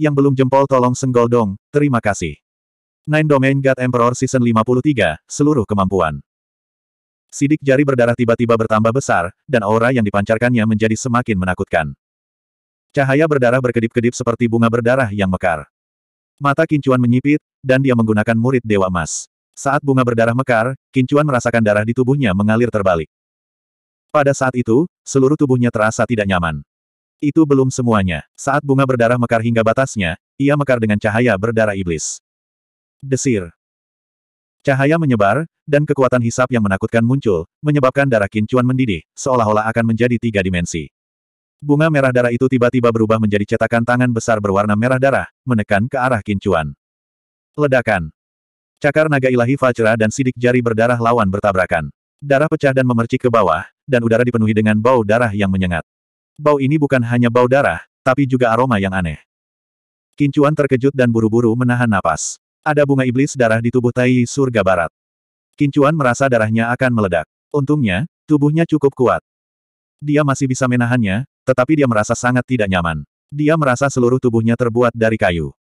yang belum jempol tolong senggol dong, terima kasih. Nine Domain God Emperor Season 53, seluruh kemampuan. Sidik jari berdarah tiba-tiba bertambah besar, dan aura yang dipancarkannya menjadi semakin menakutkan. Cahaya berdarah berkedip-kedip seperti bunga berdarah yang mekar. Mata Kincuan menyipit, dan dia menggunakan murid Dewa emas. Saat bunga berdarah mekar, Kincuan merasakan darah di tubuhnya mengalir terbalik. Pada saat itu, seluruh tubuhnya terasa tidak nyaman. Itu belum semuanya. Saat bunga berdarah mekar hingga batasnya, ia mekar dengan cahaya berdarah iblis. Desir. Cahaya menyebar, dan kekuatan hisap yang menakutkan muncul, menyebabkan darah kincuan mendidih, seolah-olah akan menjadi tiga dimensi. Bunga merah darah itu tiba-tiba berubah menjadi cetakan tangan besar berwarna merah darah, menekan ke arah kincuan. Ledakan. Cakar naga ilahi Fajra dan sidik jari berdarah lawan bertabrakan. Darah pecah dan memercik ke bawah, dan udara dipenuhi dengan bau darah yang menyengat. Bau ini bukan hanya bau darah, tapi juga aroma yang aneh. Kincuan terkejut dan buru-buru menahan napas. Ada bunga iblis darah di tubuh Tai surga barat. Kincuan merasa darahnya akan meledak. Untungnya, tubuhnya cukup kuat. Dia masih bisa menahannya, tetapi dia merasa sangat tidak nyaman. Dia merasa seluruh tubuhnya terbuat dari kayu.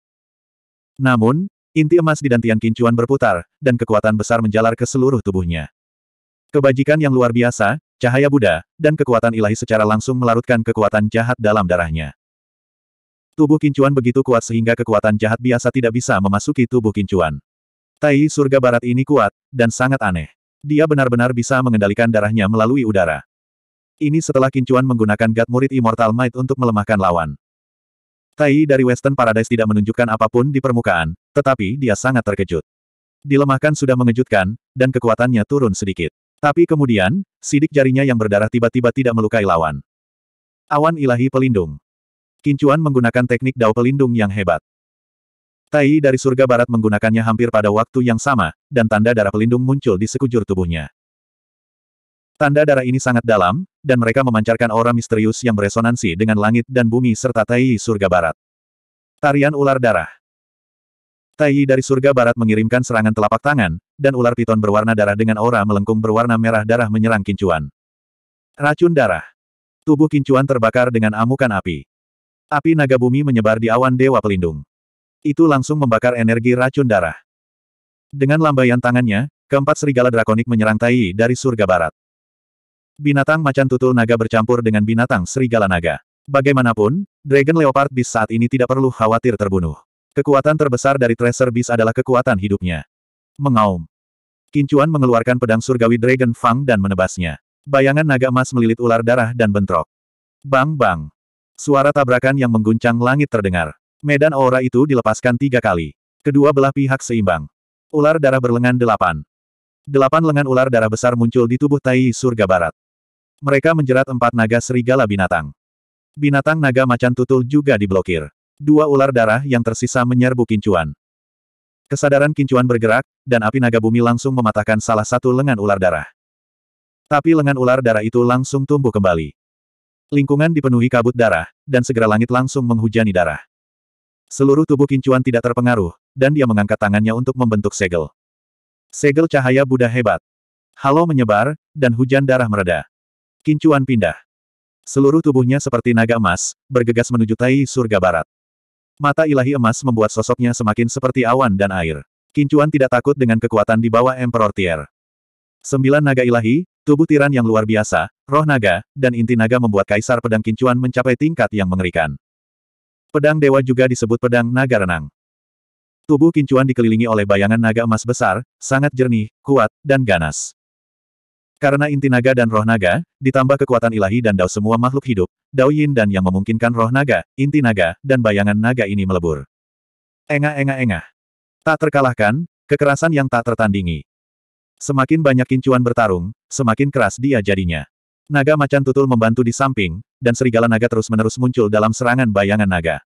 Namun, inti emas di dantian kincuan berputar, dan kekuatan besar menjalar ke seluruh tubuhnya. Kebajikan yang luar biasa, cahaya Buddha, dan kekuatan ilahi secara langsung melarutkan kekuatan jahat dalam darahnya. Tubuh kincuan begitu kuat sehingga kekuatan jahat biasa tidak bisa memasuki tubuh kincuan. Tai surga barat ini kuat, dan sangat aneh. Dia benar-benar bisa mengendalikan darahnya melalui udara. Ini setelah kincuan menggunakan Gad murid Immortal Might untuk melemahkan lawan. Tai dari Western Paradise tidak menunjukkan apapun di permukaan, tetapi dia sangat terkejut. Dilemahkan sudah mengejutkan, dan kekuatannya turun sedikit. Tapi kemudian, sidik jarinya yang berdarah tiba-tiba tidak melukai lawan. Awan ilahi pelindung. Kincuan menggunakan teknik dao pelindung yang hebat. Tai dari surga barat menggunakannya hampir pada waktu yang sama, dan tanda darah pelindung muncul di sekujur tubuhnya. Tanda darah ini sangat dalam, dan mereka memancarkan aura misterius yang beresonansi dengan langit dan bumi serta tai surga barat. Tarian ular darah. Tai dari surga barat mengirimkan serangan telapak tangan, dan ular piton berwarna darah dengan aura melengkung berwarna merah darah menyerang kincuan. Racun darah. Tubuh kincuan terbakar dengan amukan api. Api naga bumi menyebar di awan dewa pelindung. Itu langsung membakar energi racun darah. Dengan lambaian tangannya, keempat serigala drakonik menyerang Tai dari surga barat. Binatang macan tutul naga bercampur dengan binatang serigala naga. Bagaimanapun, Dragon Leopard Beast saat ini tidak perlu khawatir terbunuh. Kekuatan terbesar dari Tracer Beast adalah kekuatan hidupnya. Mengaum. Kincuan mengeluarkan pedang surgawi Dragon Fang dan menebasnya. Bayangan naga emas melilit ular darah dan bentrok. Bang bang. Suara tabrakan yang mengguncang langit terdengar. Medan aura itu dilepaskan tiga kali. Kedua belah pihak seimbang. Ular darah berlengan delapan. Delapan lengan ular darah besar muncul di tubuh Tai Surga Barat. Mereka menjerat empat naga serigala binatang. Binatang naga macan tutul juga diblokir. Dua ular darah yang tersisa menyerbu kincuan. Kesadaran kincuan bergerak, dan api naga bumi langsung mematahkan salah satu lengan ular darah. Tapi lengan ular darah itu langsung tumbuh kembali. Lingkungan dipenuhi kabut darah, dan segera langit langsung menghujani darah. Seluruh tubuh kincuan tidak terpengaruh, dan dia mengangkat tangannya untuk membentuk segel. Segel cahaya Buddha hebat. Halo menyebar, dan hujan darah mereda. Kincuan pindah. Seluruh tubuhnya seperti naga emas, bergegas menuju Tai Surga Barat. Mata ilahi emas membuat sosoknya semakin seperti awan dan air. Kincuan tidak takut dengan kekuatan di bawah Emperor Tier. Sembilan naga ilahi, tubuh tiran yang luar biasa, roh naga, dan inti naga membuat kaisar pedang kincuan mencapai tingkat yang mengerikan. Pedang dewa juga disebut pedang naga renang. Tubuh kincuan dikelilingi oleh bayangan naga emas besar, sangat jernih, kuat, dan ganas. Karena inti naga dan roh naga, ditambah kekuatan ilahi dan dao semua makhluk hidup, dao yin dan yang memungkinkan roh naga, inti naga, dan bayangan naga ini melebur. Engah engah engah, Tak terkalahkan, kekerasan yang tak tertandingi. Semakin banyak kincuan bertarung, semakin keras dia jadinya. Naga macan tutul membantu di samping, dan serigala naga terus-menerus muncul dalam serangan bayangan naga.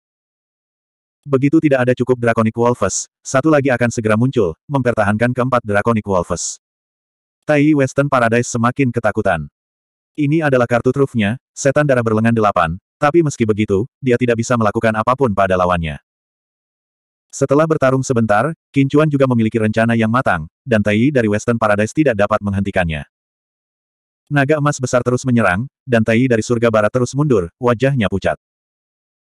Begitu tidak ada cukup Draconic Wolves, satu lagi akan segera muncul, mempertahankan keempat Draconic Wolves. Tai Western Paradise semakin ketakutan. Ini adalah kartu trufnya, setan darah berlengan delapan, tapi meski begitu, dia tidak bisa melakukan apapun pada lawannya. Setelah bertarung sebentar, Kincuan juga memiliki rencana yang matang, dan Tai dari Western Paradise tidak dapat menghentikannya. Naga emas besar terus menyerang, dan Tai dari surga barat terus mundur, wajahnya pucat.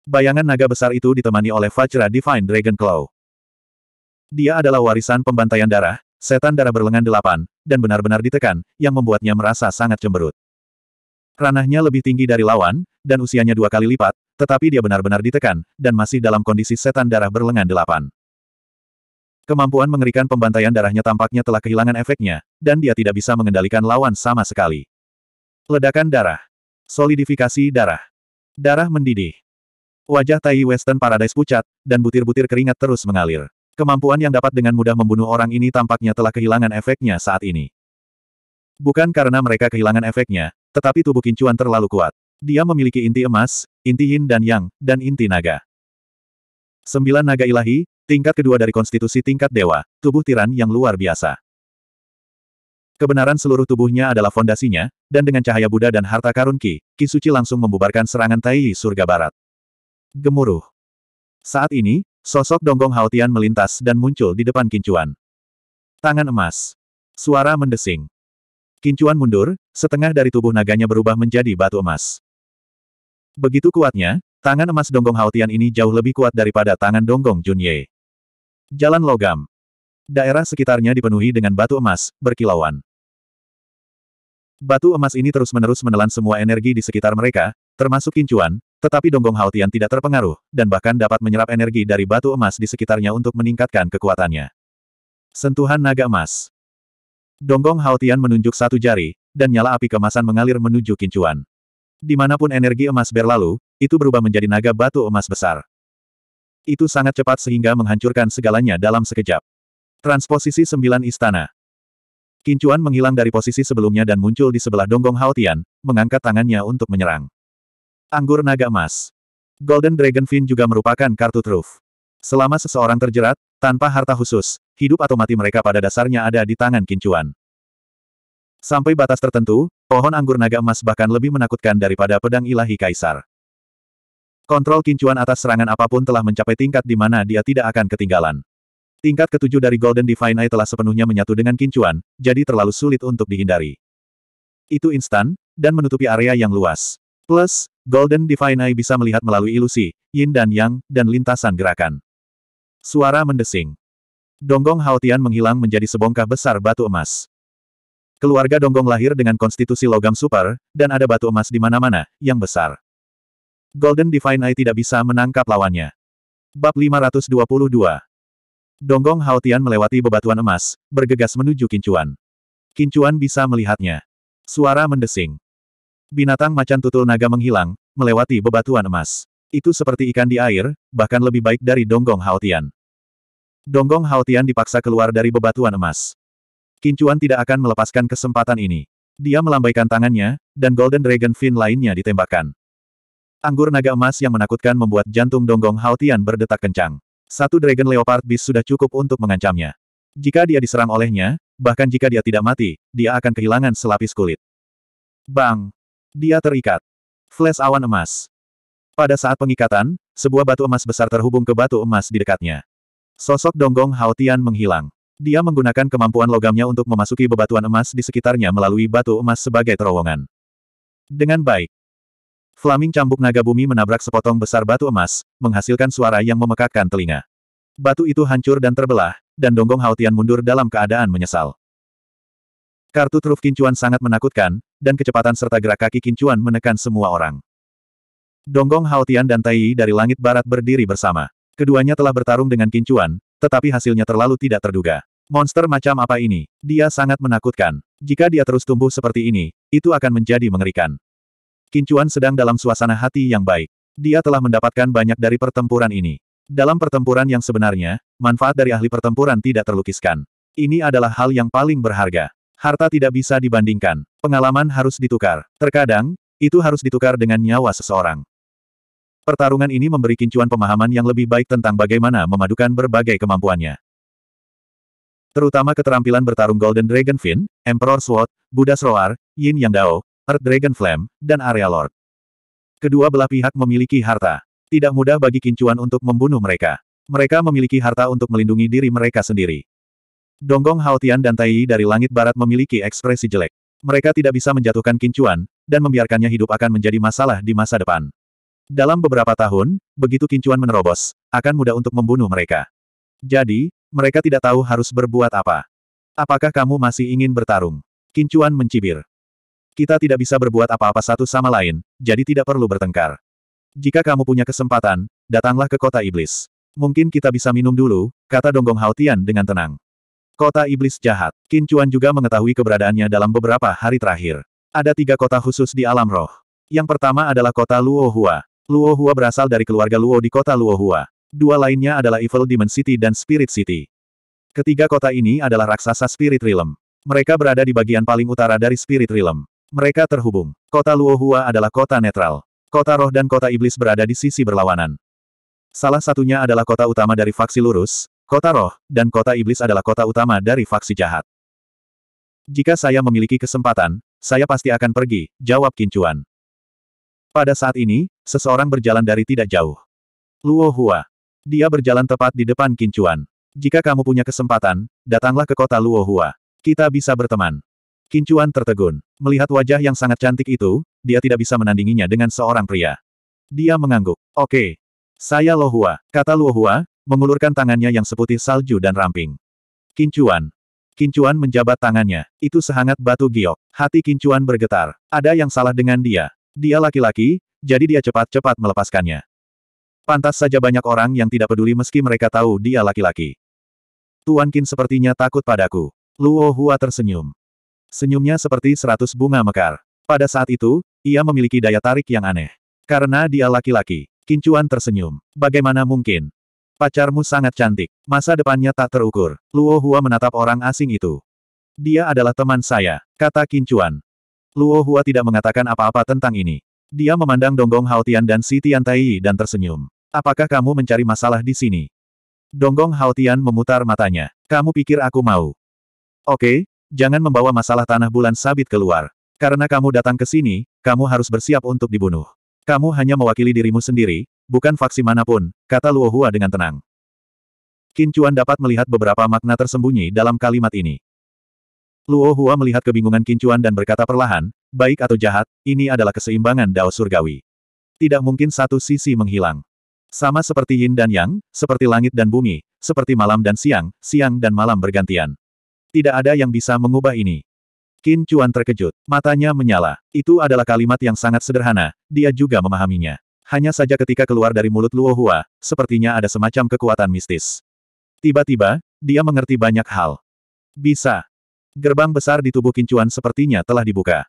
Bayangan naga besar itu ditemani oleh Vajra Divine Dragon Claw. Dia adalah warisan pembantaian darah, Setan darah berlengan delapan, dan benar-benar ditekan, yang membuatnya merasa sangat cemberut. Ranahnya lebih tinggi dari lawan, dan usianya dua kali lipat, tetapi dia benar-benar ditekan, dan masih dalam kondisi setan darah berlengan delapan. Kemampuan mengerikan pembantaian darahnya tampaknya telah kehilangan efeknya, dan dia tidak bisa mengendalikan lawan sama sekali. Ledakan darah. Solidifikasi darah. Darah mendidih. Wajah Tai Western Paradise pucat, dan butir-butir keringat terus mengalir. Kemampuan yang dapat dengan mudah membunuh orang ini tampaknya telah kehilangan efeknya saat ini. Bukan karena mereka kehilangan efeknya, tetapi tubuh kincuan terlalu kuat. Dia memiliki inti emas, inti yin dan yang, dan inti naga. Sembilan naga ilahi, tingkat kedua dari konstitusi tingkat dewa, tubuh tiran yang luar biasa. Kebenaran seluruh tubuhnya adalah fondasinya, dan dengan cahaya Buddha dan harta karun Ki, Ki Suci langsung membubarkan serangan Tai surga barat. Gemuruh. Saat ini, Sosok Donggong Haotian melintas dan muncul di depan Kincuan. Tangan emas. Suara mendesing. Kincuan mundur, setengah dari tubuh naganya berubah menjadi batu emas. Begitu kuatnya, tangan emas Donggong Haotian ini jauh lebih kuat daripada tangan Donggong Junye. Jalan logam. Daerah sekitarnya dipenuhi dengan batu emas, berkilauan. Batu emas ini terus-menerus menelan semua energi di sekitar mereka, termasuk Kincuan, tetapi Donggong Haotian tidak terpengaruh, dan bahkan dapat menyerap energi dari batu emas di sekitarnya untuk meningkatkan kekuatannya. Sentuhan naga emas. Donggong Haotian menunjuk satu jari, dan nyala api kemasan mengalir menuju kincuan. Dimanapun energi emas berlalu, itu berubah menjadi naga batu emas besar. Itu sangat cepat sehingga menghancurkan segalanya dalam sekejap. Transposisi sembilan istana. Kincuan menghilang dari posisi sebelumnya dan muncul di sebelah Donggong Haotian, mengangkat tangannya untuk menyerang. Anggur Naga Emas, Golden Dragon Dragonfin juga merupakan kartu truf. Selama seseorang terjerat, tanpa harta khusus, hidup atau mati mereka pada dasarnya ada di tangan kincuan. Sampai batas tertentu, pohon anggur naga emas bahkan lebih menakutkan daripada pedang ilahi kaisar. Kontrol kincuan atas serangan apapun telah mencapai tingkat di mana dia tidak akan ketinggalan. Tingkat ketujuh dari Golden Divine Eye telah sepenuhnya menyatu dengan kincuan, jadi terlalu sulit untuk dihindari. Itu instan, dan menutupi area yang luas. Plus, Golden Divine Eye bisa melihat melalui ilusi, yin dan yang, dan lintasan gerakan. Suara mendesing. Donggong Haotian menghilang menjadi sebongkah besar batu emas. Keluarga Donggong lahir dengan konstitusi logam super, dan ada batu emas di mana-mana, yang besar. Golden Divine Eye tidak bisa menangkap lawannya. Bab 522 Donggong Haotian melewati bebatuan emas, bergegas menuju Kincuan. Kincuan bisa melihatnya. Suara mendesing. Binatang macan tutul naga menghilang, melewati bebatuan emas. Itu seperti ikan di air, bahkan lebih baik dari Donggong Haotian. Donggong Haotian dipaksa keluar dari bebatuan emas. Kincuan tidak akan melepaskan kesempatan ini. Dia melambaikan tangannya, dan Golden Dragon Fin lainnya ditembakkan. Anggur naga emas yang menakutkan membuat jantung Donggong Haotian berdetak kencang. Satu Dragon Leopard Bis sudah cukup untuk mengancamnya. Jika dia diserang olehnya, bahkan jika dia tidak mati, dia akan kehilangan selapis kulit. Bang! Dia terikat. Flash awan emas. Pada saat pengikatan, sebuah batu emas besar terhubung ke batu emas di dekatnya. Sosok Donggong Haotian menghilang. Dia menggunakan kemampuan logamnya untuk memasuki bebatuan emas di sekitarnya melalui batu emas sebagai terowongan. Dengan baik, Flaming cambuk naga bumi menabrak sepotong besar batu emas, menghasilkan suara yang memekakkan telinga. Batu itu hancur dan terbelah, dan Donggong Haotian mundur dalam keadaan menyesal. Kartu truf Kincuan sangat menakutkan, dan kecepatan serta gerak kaki Kincuan menekan semua orang. Donggong Haotian dan Tai dari langit barat berdiri bersama. Keduanya telah bertarung dengan Kincuan, tetapi hasilnya terlalu tidak terduga. Monster macam apa ini? Dia sangat menakutkan. Jika dia terus tumbuh seperti ini, itu akan menjadi mengerikan. Kincuan sedang dalam suasana hati yang baik. Dia telah mendapatkan banyak dari pertempuran ini. Dalam pertempuran yang sebenarnya, manfaat dari ahli pertempuran tidak terlukiskan. Ini adalah hal yang paling berharga. Harta tidak bisa dibandingkan. Pengalaman harus ditukar. Terkadang, itu harus ditukar dengan nyawa seseorang. Pertarungan ini memberi kincuan pemahaman yang lebih baik tentang bagaimana memadukan berbagai kemampuannya. Terutama keterampilan bertarung Golden Dragon Fin, Emperor Sword, Buddha Sroar, Yin Yang Dao, Earth Dragon Flame, dan Area Lord. Kedua belah pihak memiliki harta. Tidak mudah bagi kincuan untuk membunuh mereka. Mereka memiliki harta untuk melindungi diri mereka sendiri. Donggong Haotian dan Tai dari langit barat memiliki ekspresi jelek. Mereka tidak bisa menjatuhkan Kincuan, dan membiarkannya hidup akan menjadi masalah di masa depan. Dalam beberapa tahun, begitu Kincuan menerobos, akan mudah untuk membunuh mereka. Jadi, mereka tidak tahu harus berbuat apa. Apakah kamu masih ingin bertarung? Kincuan mencibir. Kita tidak bisa berbuat apa-apa satu sama lain, jadi tidak perlu bertengkar. Jika kamu punya kesempatan, datanglah ke kota iblis. Mungkin kita bisa minum dulu, kata Donggong Haotian dengan tenang. Kota Iblis Jahat. Qin Chuan juga mengetahui keberadaannya dalam beberapa hari terakhir. Ada tiga kota khusus di alam roh. Yang pertama adalah kota Luo Hua. Luo Hua berasal dari keluarga Luo di kota Luo Hua. Dua lainnya adalah Evil Demon City dan Spirit City. Ketiga kota ini adalah raksasa Spirit Realm. Mereka berada di bagian paling utara dari Spirit Realm. Mereka terhubung. Kota Luo Hua adalah kota netral. Kota roh dan kota iblis berada di sisi berlawanan. Salah satunya adalah kota utama dari faksi lurus, Kota Roh, dan Kota Iblis adalah kota utama dari faksi jahat. Jika saya memiliki kesempatan, saya pasti akan pergi, jawab Kincuan. Pada saat ini, seseorang berjalan dari tidak jauh. Luo Hua. Dia berjalan tepat di depan Kincuan. Jika kamu punya kesempatan, datanglah ke kota Luo Hua. Kita bisa berteman. Kincuan tertegun. Melihat wajah yang sangat cantik itu, dia tidak bisa menandinginya dengan seorang pria. Dia mengangguk. Oke. Okay. Saya Luo Hua, kata Luo Hua, mengulurkan tangannya yang seputih salju dan ramping. Kincuan. Kincuan menjabat tangannya. Itu sehangat batu giok. Hati Kincuan bergetar. Ada yang salah dengan dia. Dia laki-laki, jadi dia cepat-cepat melepaskannya. Pantas saja banyak orang yang tidak peduli meski mereka tahu dia laki-laki. Tuan Kin sepertinya takut padaku. Luo Hua tersenyum. Senyumnya seperti seratus bunga mekar. Pada saat itu, ia memiliki daya tarik yang aneh. Karena dia laki-laki, Kincuan tersenyum. Bagaimana mungkin? Pacarmu sangat cantik. Masa depannya tak terukur. Luo Hua menatap orang asing itu. Dia adalah teman saya, kata Kincuan. Luo Hua tidak mengatakan apa-apa tentang ini. Dia memandang Donggong Haotian dan Si Tiantai dan tersenyum. Apakah kamu mencari masalah di sini? Donggong Haotian memutar matanya. Kamu pikir aku mau? Oke, jangan membawa masalah tanah bulan sabit keluar. Karena kamu datang ke sini, kamu harus bersiap untuk dibunuh. Kamu hanya mewakili dirimu sendiri, bukan faksi manapun, kata Luo Hua dengan tenang. Qin Chuan dapat melihat beberapa makna tersembunyi dalam kalimat ini. Luo Hua melihat kebingungan Qin Chuan dan berkata perlahan, baik atau jahat, ini adalah keseimbangan dao surgawi. Tidak mungkin satu sisi menghilang. Sama seperti yin dan yang, seperti langit dan bumi, seperti malam dan siang, siang dan malam bergantian. Tidak ada yang bisa mengubah ini. Qin Chuan terkejut. Matanya menyala. Itu adalah kalimat yang sangat sederhana, dia juga memahaminya. Hanya saja ketika keluar dari mulut Luo Hua, sepertinya ada semacam kekuatan mistis. Tiba-tiba, dia mengerti banyak hal. Bisa. Gerbang besar di tubuh Chuan sepertinya telah dibuka.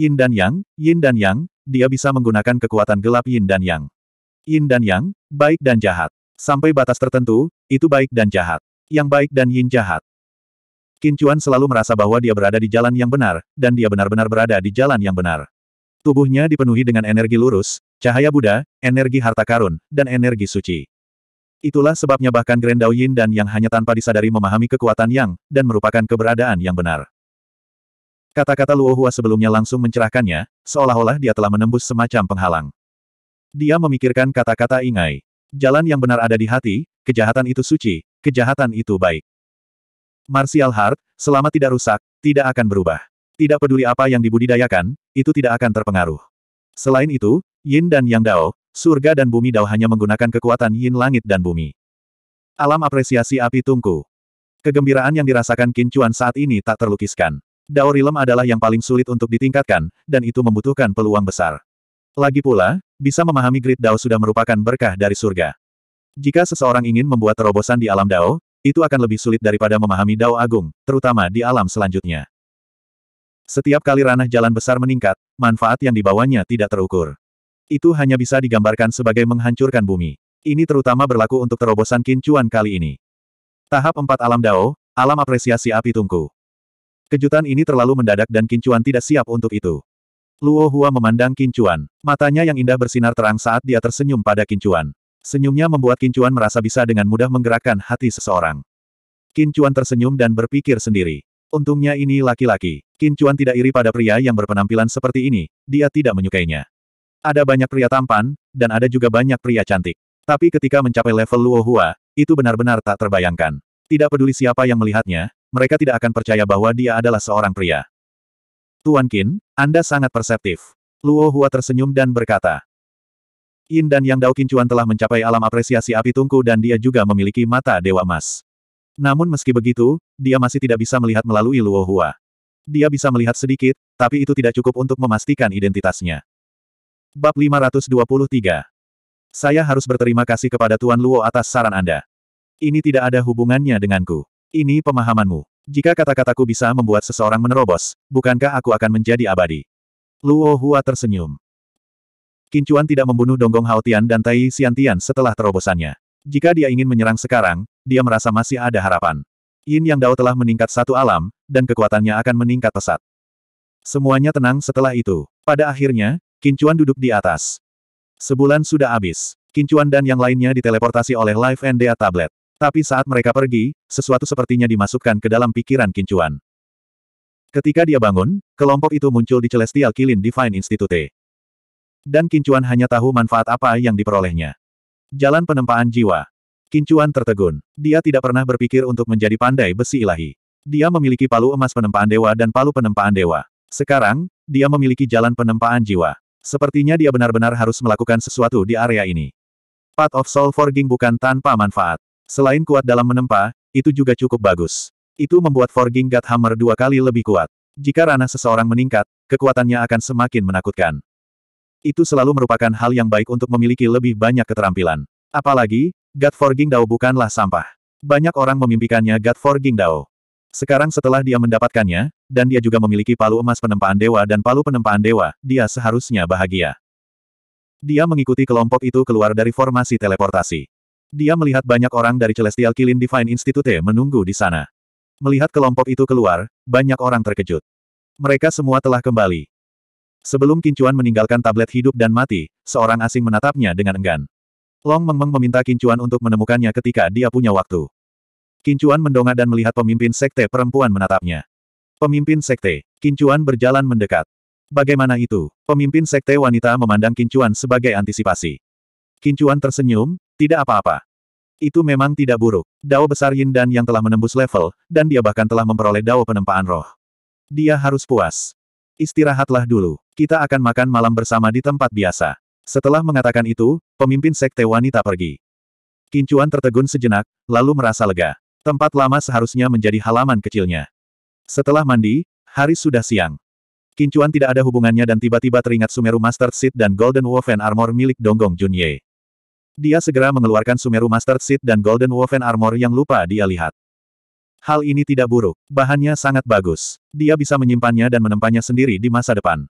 Yin dan Yang, Yin dan Yang, dia bisa menggunakan kekuatan gelap Yin dan Yang. Yin dan Yang, baik dan jahat. Sampai batas tertentu, itu baik dan jahat. Yang baik dan Yin jahat. Qin Chuan selalu merasa bahwa dia berada di jalan yang benar, dan dia benar-benar berada di jalan yang benar. Tubuhnya dipenuhi dengan energi lurus, cahaya Buddha, energi harta karun, dan energi suci. Itulah sebabnya bahkan Grand Yin dan Yang hanya tanpa disadari memahami kekuatan Yang, dan merupakan keberadaan yang benar. Kata-kata Luo Hua sebelumnya langsung mencerahkannya, seolah-olah dia telah menembus semacam penghalang. Dia memikirkan kata-kata ingai. Jalan yang benar ada di hati, kejahatan itu suci, kejahatan itu baik. Martial Heart, selama tidak rusak, tidak akan berubah. Tidak peduli apa yang dibudidayakan, itu tidak akan terpengaruh. Selain itu, Yin dan Yang Dao, surga dan bumi Dao hanya menggunakan kekuatan Yin langit dan bumi. Alam apresiasi api tungku. Kegembiraan yang dirasakan Qin Chuan saat ini tak terlukiskan. Dao Rilem adalah yang paling sulit untuk ditingkatkan, dan itu membutuhkan peluang besar. Lagi pula, bisa memahami grid Dao sudah merupakan berkah dari surga. Jika seseorang ingin membuat terobosan di alam Dao, itu akan lebih sulit daripada memahami Dao Agung, terutama di alam selanjutnya. Setiap kali ranah jalan besar meningkat, manfaat yang dibawanya tidak terukur. Itu hanya bisa digambarkan sebagai menghancurkan bumi. Ini terutama berlaku untuk terobosan kincuan kali ini. Tahap 4 alam Dao, alam apresiasi api tungku. Kejutan ini terlalu mendadak dan kincuan tidak siap untuk itu. Luo Hua memandang kincuan. Matanya yang indah bersinar terang saat dia tersenyum pada kincuan. Senyumnya membuat Kincuan merasa bisa dengan mudah menggerakkan hati seseorang. Kincuan tersenyum dan berpikir sendiri. Untungnya ini laki-laki. Kincuan tidak iri pada pria yang berpenampilan seperti ini, dia tidak menyukainya. Ada banyak pria tampan, dan ada juga banyak pria cantik. Tapi ketika mencapai level Luo Hua, itu benar-benar tak terbayangkan. Tidak peduli siapa yang melihatnya, mereka tidak akan percaya bahwa dia adalah seorang pria. Tuan Qin, Anda sangat perseptif. Luo Hua tersenyum dan berkata, Yin dan Yang Dao Kincuan telah mencapai alam apresiasi api tungku dan dia juga memiliki mata dewa emas. Namun meski begitu, dia masih tidak bisa melihat melalui Luo Hua. Dia bisa melihat sedikit, tapi itu tidak cukup untuk memastikan identitasnya. Bab 523 Saya harus berterima kasih kepada Tuan Luo atas saran Anda. Ini tidak ada hubungannya denganku. Ini pemahamanmu. Jika kata-kataku bisa membuat seseorang menerobos, bukankah aku akan menjadi abadi? Luo Hua tersenyum. Kincuan tidak membunuh Donggong Haotian dan Tai Xiantian setelah terobosannya. Jika dia ingin menyerang sekarang, dia merasa masih ada harapan. Yin Yang Dao telah meningkat satu alam, dan kekuatannya akan meningkat pesat. Semuanya tenang setelah itu. Pada akhirnya, Kincuan duduk di atas. Sebulan sudah habis. Kincuan dan yang lainnya diteleportasi oleh Live and Dea tablet. Tapi saat mereka pergi, sesuatu sepertinya dimasukkan ke dalam pikiran Kincuan. Ketika dia bangun, kelompok itu muncul di Celestial Kilin Divine Institute. Dan Kincuan hanya tahu manfaat apa yang diperolehnya. Jalan penempaan jiwa. Kincuan tertegun. Dia tidak pernah berpikir untuk menjadi pandai besi ilahi. Dia memiliki palu emas penempaan dewa dan palu penempaan dewa. Sekarang, dia memiliki jalan penempaan jiwa. Sepertinya dia benar-benar harus melakukan sesuatu di area ini. Path of Soul Forging bukan tanpa manfaat. Selain kuat dalam menempa, itu juga cukup bagus. Itu membuat Forging God Hammer dua kali lebih kuat. Jika ranah seseorang meningkat, kekuatannya akan semakin menakutkan. Itu selalu merupakan hal yang baik untuk memiliki lebih banyak keterampilan. Apalagi, God for Dao bukanlah sampah. Banyak orang memimpikannya God for Dao. Sekarang setelah dia mendapatkannya, dan dia juga memiliki palu emas penempaan dewa dan palu penempaan dewa, dia seharusnya bahagia. Dia mengikuti kelompok itu keluar dari formasi teleportasi. Dia melihat banyak orang dari Celestial Kilin Divine Institute menunggu di sana. Melihat kelompok itu keluar, banyak orang terkejut. Mereka semua telah kembali. Sebelum Kincuan meninggalkan tablet hidup dan mati, seorang asing menatapnya dengan enggan. Long Meng Meng meminta Kincuan untuk menemukannya ketika dia punya waktu. Kincuan mendongak dan melihat pemimpin sekte perempuan menatapnya. Pemimpin sekte, Kincuan berjalan mendekat. Bagaimana itu? Pemimpin sekte wanita memandang Kincuan sebagai antisipasi. Kincuan tersenyum, tidak apa-apa. Itu memang tidak buruk. Dao besar Yin Dan yang telah menembus level, dan dia bahkan telah memperoleh Dao penempaan roh. Dia harus puas. Istirahatlah dulu. Kita akan makan malam bersama di tempat biasa. Setelah mengatakan itu, pemimpin sekte wanita pergi. Kincuan tertegun sejenak, lalu merasa lega. Tempat lama seharusnya menjadi halaman kecilnya. Setelah mandi, hari sudah siang. Kincuan tidak ada hubungannya dan tiba-tiba teringat Sumeru Master Seed dan Golden Woven Armor milik Donggong Junye. Dia segera mengeluarkan Sumeru Master Seed dan Golden Woven Armor yang lupa dia lihat. Hal ini tidak buruk, bahannya sangat bagus. Dia bisa menyimpannya dan menempatnya sendiri di masa depan.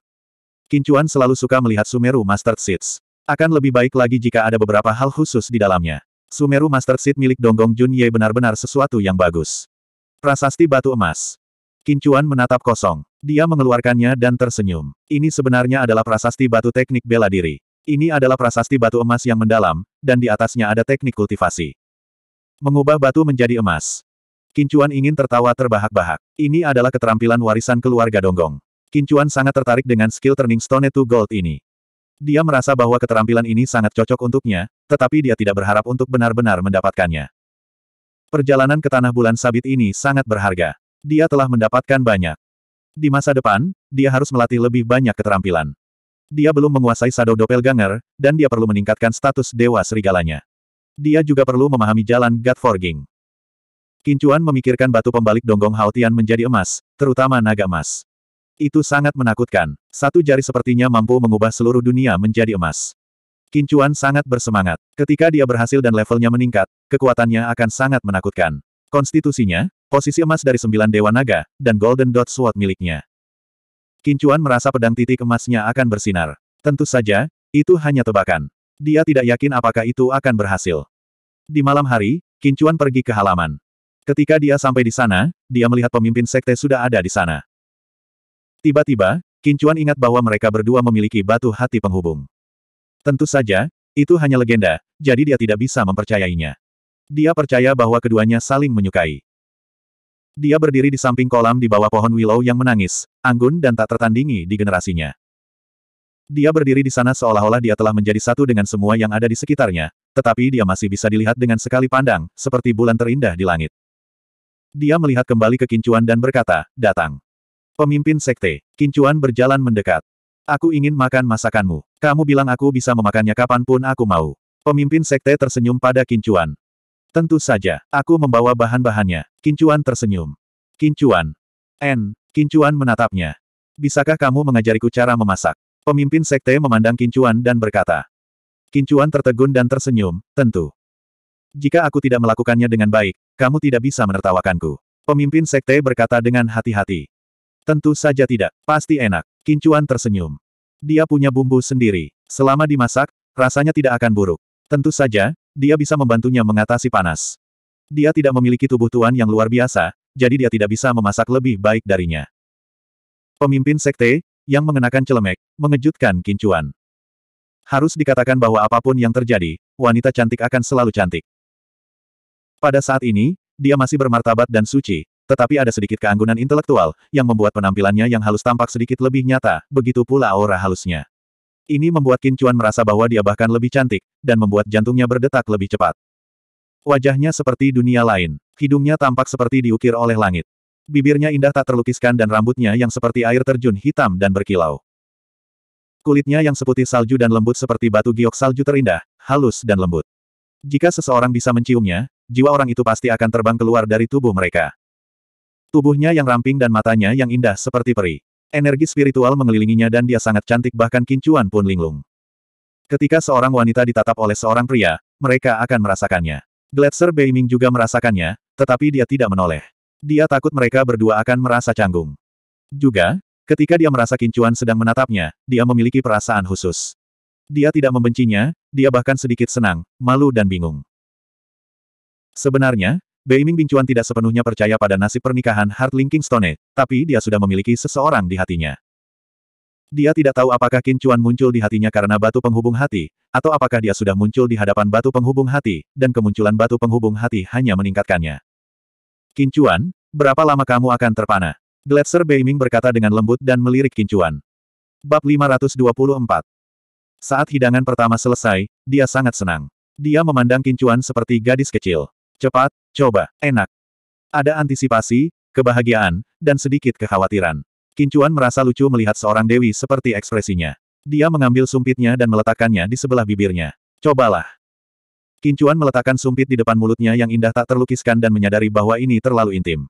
Kincuan selalu suka melihat Sumeru Master Seeds. Akan lebih baik lagi jika ada beberapa hal khusus di dalamnya. Sumeru Master Seed milik Donggong Junye benar-benar sesuatu yang bagus. Prasasti Batu Emas. Kincuan menatap kosong. Dia mengeluarkannya dan tersenyum. Ini sebenarnya adalah prasasti batu teknik bela diri. Ini adalah prasasti batu emas yang mendalam, dan di atasnya ada teknik kultivasi. Mengubah batu menjadi emas. Kincuan ingin tertawa terbahak-bahak. Ini adalah keterampilan warisan keluarga Donggong. Kincuan sangat tertarik dengan skill turning stone to gold ini. Dia merasa bahwa keterampilan ini sangat cocok untuknya, tetapi dia tidak berharap untuk benar-benar mendapatkannya. Perjalanan ke Tanah Bulan Sabit ini sangat berharga. Dia telah mendapatkan banyak. Di masa depan, dia harus melatih lebih banyak keterampilan. Dia belum menguasai Shadow Doppelganger, dan dia perlu meningkatkan status Dewa Serigalanya. Dia juga perlu memahami jalan God Forging. Kincuan memikirkan batu pembalik donggong Haotian menjadi emas, terutama naga emas. Itu sangat menakutkan. Satu jari sepertinya mampu mengubah seluruh dunia menjadi emas. Kincuan sangat bersemangat. Ketika dia berhasil dan levelnya meningkat, kekuatannya akan sangat menakutkan. Konstitusinya, posisi emas dari sembilan Dewa Naga, dan Golden Dot Sword miliknya. Kincuan merasa pedang titik emasnya akan bersinar. Tentu saja, itu hanya tebakan. Dia tidak yakin apakah itu akan berhasil. Di malam hari, Kincuan pergi ke halaman. Ketika dia sampai di sana, dia melihat pemimpin sekte sudah ada di sana. Tiba-tiba, Kincuan ingat bahwa mereka berdua memiliki batu hati penghubung. Tentu saja, itu hanya legenda, jadi dia tidak bisa mempercayainya. Dia percaya bahwa keduanya saling menyukai. Dia berdiri di samping kolam di bawah pohon willow yang menangis, anggun dan tak tertandingi di generasinya. Dia berdiri di sana seolah-olah dia telah menjadi satu dengan semua yang ada di sekitarnya, tetapi dia masih bisa dilihat dengan sekali pandang, seperti bulan terindah di langit. Dia melihat kembali ke Kincuan dan berkata, datang. Pemimpin sekte, Kincuan berjalan mendekat. Aku ingin makan masakanmu. Kamu bilang aku bisa memakannya kapanpun aku mau. Pemimpin sekte tersenyum pada Kincuan. Tentu saja, aku membawa bahan-bahannya. Kincuan tersenyum. Kincuan. N. Kincuan menatapnya. Bisakah kamu mengajariku cara memasak? Pemimpin sekte memandang Kincuan dan berkata. Kincuan tertegun dan tersenyum, tentu. Jika aku tidak melakukannya dengan baik, kamu tidak bisa menertawakanku. Pemimpin sekte berkata dengan hati-hati. Tentu saja tidak. Pasti enak. Kincuan tersenyum. Dia punya bumbu sendiri. Selama dimasak, rasanya tidak akan buruk. Tentu saja, dia bisa membantunya mengatasi panas. Dia tidak memiliki tubuh tuan yang luar biasa, jadi dia tidak bisa memasak lebih baik darinya. Pemimpin sekte, yang mengenakan celemek, mengejutkan Kincuan. Harus dikatakan bahwa apapun yang terjadi, wanita cantik akan selalu cantik. Pada saat ini, dia masih bermartabat dan suci, tetapi ada sedikit keanggunan intelektual, yang membuat penampilannya yang halus tampak sedikit lebih nyata, begitu pula aura halusnya. Ini membuat Qin Chuan merasa bahwa dia bahkan lebih cantik, dan membuat jantungnya berdetak lebih cepat. Wajahnya seperti dunia lain, hidungnya tampak seperti diukir oleh langit. Bibirnya indah tak terlukiskan dan rambutnya yang seperti air terjun hitam dan berkilau. Kulitnya yang seputih salju dan lembut seperti batu giok salju terindah, halus dan lembut. Jika seseorang bisa menciumnya, jiwa orang itu pasti akan terbang keluar dari tubuh mereka. Tubuhnya yang ramping dan matanya yang indah seperti peri. Energi spiritual mengelilinginya dan dia sangat cantik bahkan kincuan pun linglung. Ketika seorang wanita ditatap oleh seorang pria, mereka akan merasakannya. Gletser Beiming juga merasakannya, tetapi dia tidak menoleh. Dia takut mereka berdua akan merasa canggung. Juga, ketika dia merasa kincuan sedang menatapnya, dia memiliki perasaan khusus. Dia tidak membencinya, dia bahkan sedikit senang, malu dan bingung. Sebenarnya, Beiming kincuan tidak sepenuhnya percaya pada nasib pernikahan linking Kingstone, tapi dia sudah memiliki seseorang di hatinya. Dia tidak tahu apakah kincuan muncul di hatinya karena batu penghubung hati, atau apakah dia sudah muncul di hadapan batu penghubung hati, dan kemunculan batu penghubung hati hanya meningkatkannya. Kincuan, berapa lama kamu akan terpana? Gletser Beiming berkata dengan lembut dan melirik kincuan. Bab 524 Saat hidangan pertama selesai, dia sangat senang. Dia memandang kincuan seperti gadis kecil. Cepat, Coba, enak. Ada antisipasi, kebahagiaan, dan sedikit kekhawatiran. Kincuan merasa lucu melihat seorang dewi seperti ekspresinya. Dia mengambil sumpitnya dan meletakkannya di sebelah bibirnya. Cobalah. Kincuan meletakkan sumpit di depan mulutnya yang indah tak terlukiskan dan menyadari bahwa ini terlalu intim.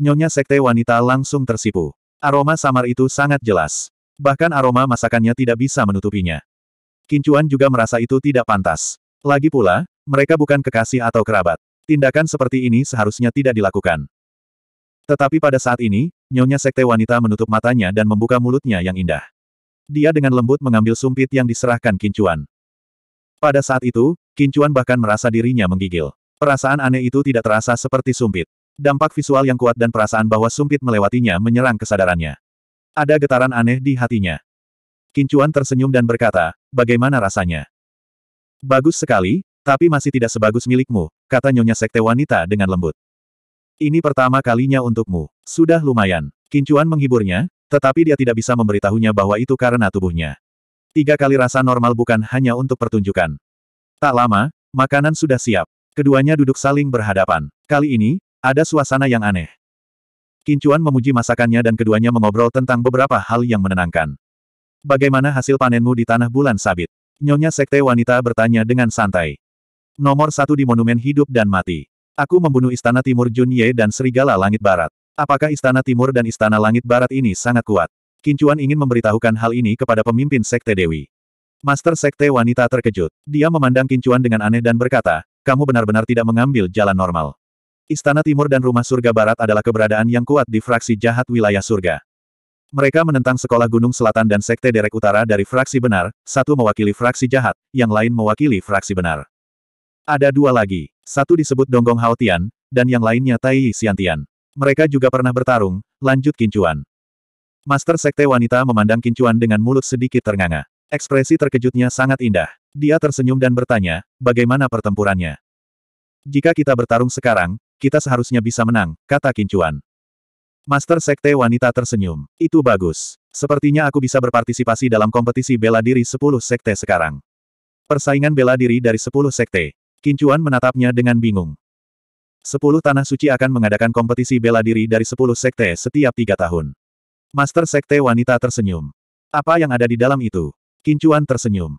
Nyonya sekte wanita langsung tersipu. Aroma samar itu sangat jelas. Bahkan aroma masakannya tidak bisa menutupinya. Kincuan juga merasa itu tidak pantas. Lagi pula, mereka bukan kekasih atau kerabat. Tindakan seperti ini seharusnya tidak dilakukan. Tetapi pada saat ini, nyonya sekte wanita menutup matanya dan membuka mulutnya yang indah. Dia dengan lembut mengambil sumpit yang diserahkan Kincuan. Pada saat itu, Kincuan bahkan merasa dirinya menggigil. Perasaan aneh itu tidak terasa seperti sumpit. Dampak visual yang kuat dan perasaan bahwa sumpit melewatinya menyerang kesadarannya. Ada getaran aneh di hatinya. Kincuan tersenyum dan berkata, bagaimana rasanya? Bagus sekali, tapi masih tidak sebagus milikmu, kata Nyonya Sekte Wanita dengan lembut. Ini pertama kalinya untukmu. Sudah lumayan. Kincuan menghiburnya, tetapi dia tidak bisa memberitahunya bahwa itu karena tubuhnya. Tiga kali rasa normal bukan hanya untuk pertunjukan. Tak lama, makanan sudah siap. Keduanya duduk saling berhadapan. Kali ini, ada suasana yang aneh. Kincuan memuji masakannya dan keduanya mengobrol tentang beberapa hal yang menenangkan. Bagaimana hasil panenmu di tanah bulan sabit? Nyonya Sekte Wanita bertanya dengan santai. Nomor satu di Monumen Hidup dan Mati. Aku membunuh Istana Timur Junye dan Serigala Langit Barat. Apakah Istana Timur dan Istana Langit Barat ini sangat kuat? Kincuan ingin memberitahukan hal ini kepada pemimpin Sekte Dewi. Master Sekte Wanita terkejut. Dia memandang Kincuan dengan aneh dan berkata, kamu benar-benar tidak mengambil jalan normal. Istana Timur dan Rumah Surga Barat adalah keberadaan yang kuat di fraksi jahat wilayah surga. Mereka menentang Sekolah Gunung Selatan dan Sekte Derek Utara dari fraksi benar, satu mewakili fraksi jahat, yang lain mewakili fraksi benar. Ada dua lagi, satu disebut Donggong Haotian, dan yang lainnya Tai Siantian. Mereka juga pernah bertarung, lanjut Kincuan. Master Sekte Wanita memandang Kincuan dengan mulut sedikit ternganga. Ekspresi terkejutnya sangat indah. Dia tersenyum dan bertanya, bagaimana pertempurannya? Jika kita bertarung sekarang, kita seharusnya bisa menang, kata Kincuan. Master Sekte Wanita tersenyum. Itu bagus. Sepertinya aku bisa berpartisipasi dalam kompetisi bela diri 10 sekte sekarang. Persaingan bela diri dari 10 sekte. Kincuan menatapnya dengan bingung. Sepuluh tanah suci akan mengadakan kompetisi bela diri dari sepuluh sekte setiap tiga tahun. Master sekte wanita tersenyum. Apa yang ada di dalam itu? Kincuan tersenyum.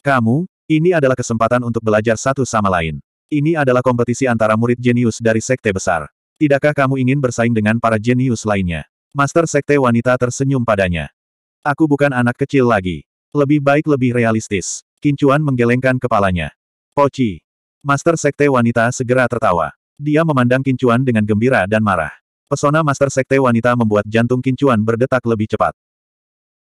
Kamu, ini adalah kesempatan untuk belajar satu sama lain. Ini adalah kompetisi antara murid jenius dari sekte besar. Tidakkah kamu ingin bersaing dengan para jenius lainnya? Master sekte wanita tersenyum padanya. Aku bukan anak kecil lagi. Lebih baik lebih realistis. Kincuan menggelengkan kepalanya. Poci, Master Sekte Wanita segera tertawa. Dia memandang Kincuan dengan gembira dan marah. Pesona Master Sekte Wanita membuat jantung Kincuan berdetak lebih cepat.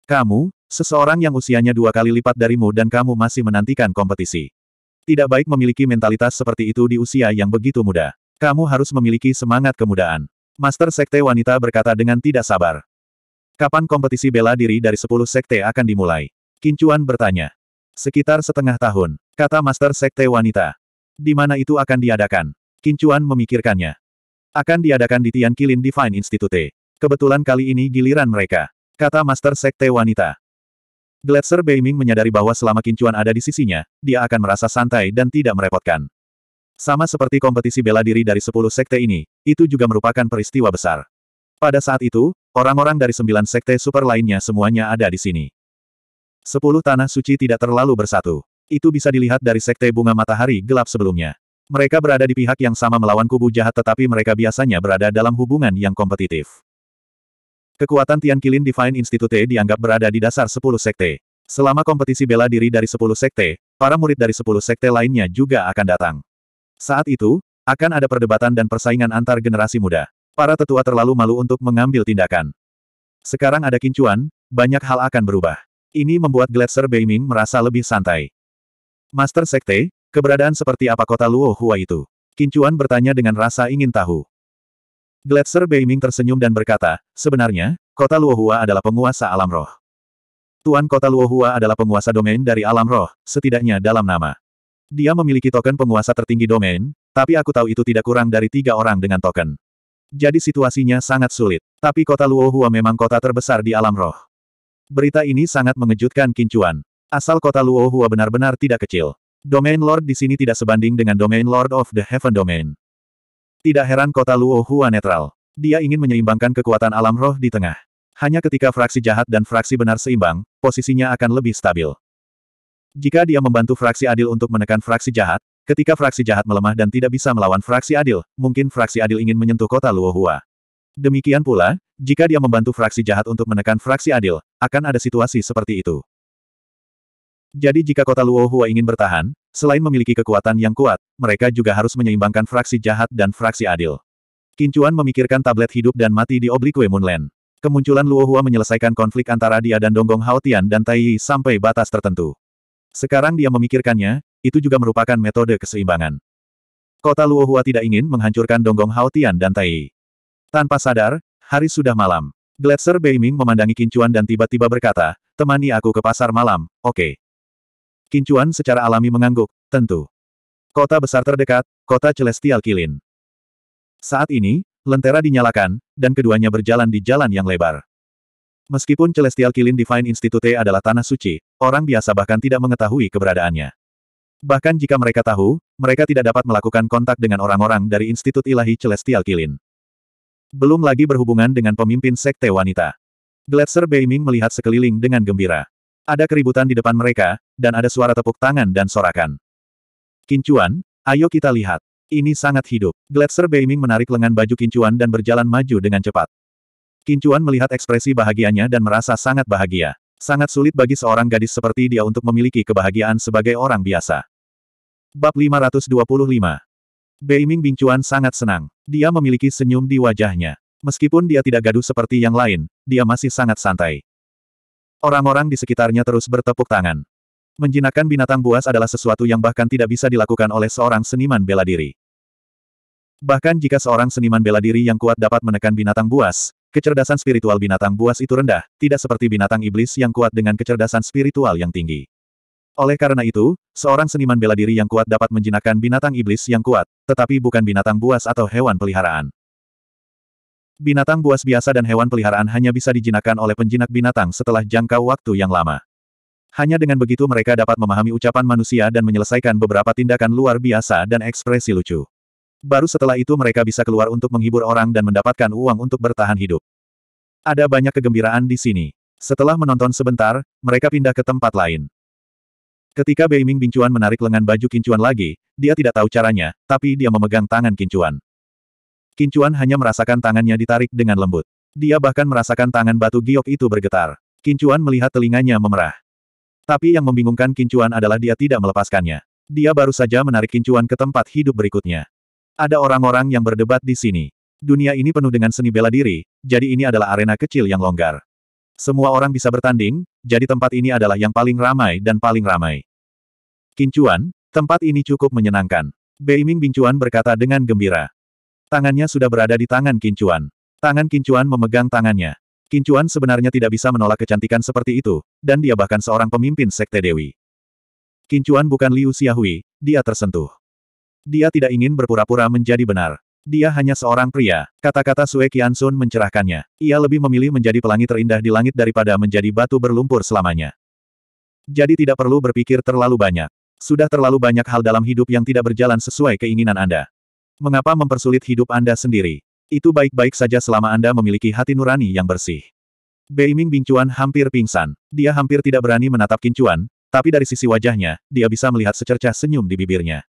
Kamu, seseorang yang usianya dua kali lipat darimu dan kamu masih menantikan kompetisi. Tidak baik memiliki mentalitas seperti itu di usia yang begitu muda. Kamu harus memiliki semangat kemudaan. Master Sekte Wanita berkata dengan tidak sabar. Kapan kompetisi bela diri dari sepuluh sekte akan dimulai? Kincuan bertanya. Sekitar setengah tahun, kata Master Sekte Wanita. Di mana itu akan diadakan? Kincuan memikirkannya. Akan diadakan di Tian Kilin Divine Institute. Kebetulan kali ini giliran mereka. Kata Master Sekte Wanita. Gletser Beiming menyadari bahwa selama Kincuan ada di sisinya, dia akan merasa santai dan tidak merepotkan. Sama seperti kompetisi bela diri dari sepuluh sekte ini, itu juga merupakan peristiwa besar. Pada saat itu, orang-orang dari sembilan sekte super lainnya semuanya ada di sini. Sepuluh tanah suci tidak terlalu bersatu. Itu bisa dilihat dari sekte bunga matahari gelap sebelumnya. Mereka berada di pihak yang sama melawan kubu jahat tetapi mereka biasanya berada dalam hubungan yang kompetitif. Kekuatan Tian Kilin Divine Institute dianggap berada di dasar 10 sekte. Selama kompetisi bela diri dari 10 sekte, para murid dari 10 sekte lainnya juga akan datang. Saat itu, akan ada perdebatan dan persaingan antar generasi muda. Para tetua terlalu malu untuk mengambil tindakan. Sekarang ada kincuan, banyak hal akan berubah. Ini membuat Gletser Beiming merasa lebih santai. Master Sekte, keberadaan seperti apa kota Luo Hua itu? Kincuan bertanya dengan rasa ingin tahu. Gletser Beiming tersenyum dan berkata, sebenarnya, kota Luo Hua adalah penguasa alam roh. Tuan kota Luo Hua adalah penguasa domain dari alam roh, setidaknya dalam nama. Dia memiliki token penguasa tertinggi domain, tapi aku tahu itu tidak kurang dari tiga orang dengan token. Jadi situasinya sangat sulit. Tapi kota Luo Hua memang kota terbesar di alam roh. Berita ini sangat mengejutkan Kincuan. Asal kota Luohua benar-benar tidak kecil. Domain Lord di sini tidak sebanding dengan Domain Lord of the Heaven Domain. Tidak heran kota Luohua netral. Dia ingin menyeimbangkan kekuatan alam roh di tengah. Hanya ketika fraksi jahat dan fraksi benar seimbang, posisinya akan lebih stabil. Jika dia membantu fraksi adil untuk menekan fraksi jahat, ketika fraksi jahat melemah dan tidak bisa melawan fraksi adil, mungkin fraksi adil ingin menyentuh kota Luohua. Demikian pula, jika dia membantu fraksi jahat untuk menekan fraksi adil, akan ada situasi seperti itu. Jadi jika kota Luohua ingin bertahan, selain memiliki kekuatan yang kuat, mereka juga harus menyeimbangkan fraksi jahat dan fraksi adil. Kincuan memikirkan tablet hidup dan mati di Oblique Moonland. Kemunculan Luohua menyelesaikan konflik antara dia dan Donggong Haotian dan Tai Yi sampai batas tertentu. Sekarang dia memikirkannya, itu juga merupakan metode keseimbangan. Kota Luohua tidak ingin menghancurkan Donggong Haotian dan Tai Yi. Tanpa sadar, hari sudah malam. Gletser Beiming memandangi Kincuan dan tiba-tiba berkata, temani aku ke pasar malam, oke. Okay. Kincuan secara alami mengangguk, tentu. Kota besar terdekat, kota Celestial Kilin. Saat ini, lentera dinyalakan, dan keduanya berjalan di jalan yang lebar. Meskipun Celestial Kilin Divine Institute adalah tanah suci, orang biasa bahkan tidak mengetahui keberadaannya. Bahkan jika mereka tahu, mereka tidak dapat melakukan kontak dengan orang-orang dari Institut Ilahi Celestial Kilin. Belum lagi berhubungan dengan pemimpin sekte wanita. Gletser Beiming melihat sekeliling dengan gembira. Ada keributan di depan mereka, dan ada suara tepuk tangan dan sorakan. Kincuan, ayo kita lihat. Ini sangat hidup. Gletser Beiming menarik lengan baju Kincuan dan berjalan maju dengan cepat. Kincuan melihat ekspresi bahagianya dan merasa sangat bahagia. Sangat sulit bagi seorang gadis seperti dia untuk memiliki kebahagiaan sebagai orang biasa. Bab 525 Beiming Bingcuan sangat senang. Dia memiliki senyum di wajahnya. Meskipun dia tidak gaduh seperti yang lain, dia masih sangat santai. Orang-orang di sekitarnya terus bertepuk tangan. Menjinakkan binatang buas adalah sesuatu yang bahkan tidak bisa dilakukan oleh seorang seniman bela diri. Bahkan jika seorang seniman bela diri yang kuat dapat menekan binatang buas, kecerdasan spiritual binatang buas itu rendah, tidak seperti binatang iblis yang kuat dengan kecerdasan spiritual yang tinggi. Oleh karena itu, seorang seniman bela diri yang kuat dapat menjinakkan binatang iblis yang kuat, tetapi bukan binatang buas atau hewan peliharaan. Binatang buas biasa dan hewan peliharaan hanya bisa dijinakkan oleh penjinak binatang setelah jangka waktu yang lama. Hanya dengan begitu mereka dapat memahami ucapan manusia dan menyelesaikan beberapa tindakan luar biasa dan ekspresi lucu. Baru setelah itu mereka bisa keluar untuk menghibur orang dan mendapatkan uang untuk bertahan hidup. Ada banyak kegembiraan di sini. Setelah menonton sebentar, mereka pindah ke tempat lain. Ketika Beiming Bincuan menarik lengan baju Kincuan lagi, dia tidak tahu caranya, tapi dia memegang tangan Kincuan. Kincuan hanya merasakan tangannya ditarik dengan lembut. Dia bahkan merasakan tangan batu giok itu bergetar. Kincuan melihat telinganya memerah. Tapi yang membingungkan Kincuan adalah dia tidak melepaskannya. Dia baru saja menarik Kincuan ke tempat hidup berikutnya. Ada orang-orang yang berdebat di sini. Dunia ini penuh dengan seni bela diri, jadi ini adalah arena kecil yang longgar. Semua orang bisa bertanding, jadi tempat ini adalah yang paling ramai dan paling ramai. Kincuan, tempat ini cukup menyenangkan. Beiming Bingcuan berkata dengan gembira. Tangannya sudah berada di tangan Kincuan. Tangan Kincuan memegang tangannya. Kincuan sebenarnya tidak bisa menolak kecantikan seperti itu, dan dia bahkan seorang pemimpin Sekte Dewi. Kincuan bukan Liu Xiaohui, dia tersentuh. Dia tidak ingin berpura-pura menjadi benar. Dia hanya seorang pria. Kata-kata Sue Qiansun mencerahkannya. Ia lebih memilih menjadi pelangi terindah di langit daripada menjadi batu berlumpur selamanya. Jadi tidak perlu berpikir terlalu banyak. Sudah terlalu banyak hal dalam hidup yang tidak berjalan sesuai keinginan Anda. Mengapa mempersulit hidup Anda sendiri? Itu baik-baik saja selama Anda memiliki hati nurani yang bersih. Beiming Bingcuan hampir pingsan. Dia hampir tidak berani menatap Kincuan, tapi dari sisi wajahnya, dia bisa melihat secercah senyum di bibirnya.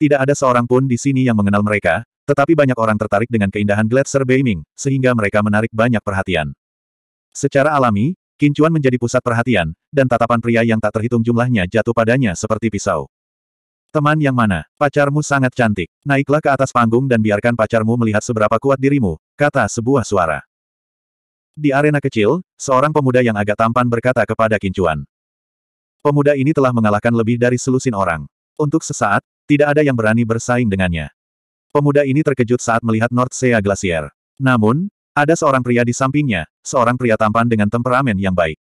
Tidak ada seorang pun di sini yang mengenal mereka, tetapi banyak orang tertarik dengan keindahan Gletser Beiming, sehingga mereka menarik banyak perhatian. Secara alami, Kincuan menjadi pusat perhatian, dan tatapan pria yang tak terhitung jumlahnya jatuh padanya seperti pisau. Teman yang mana? Pacarmu sangat cantik. Naiklah ke atas panggung dan biarkan pacarmu melihat seberapa kuat dirimu, kata sebuah suara. Di arena kecil, seorang pemuda yang agak tampan berkata kepada Kincuan. Pemuda ini telah mengalahkan lebih dari selusin orang. Untuk sesaat, tidak ada yang berani bersaing dengannya. Pemuda ini terkejut saat melihat North Sea Glacier. Namun, ada seorang pria di sampingnya, seorang pria tampan dengan temperamen yang baik.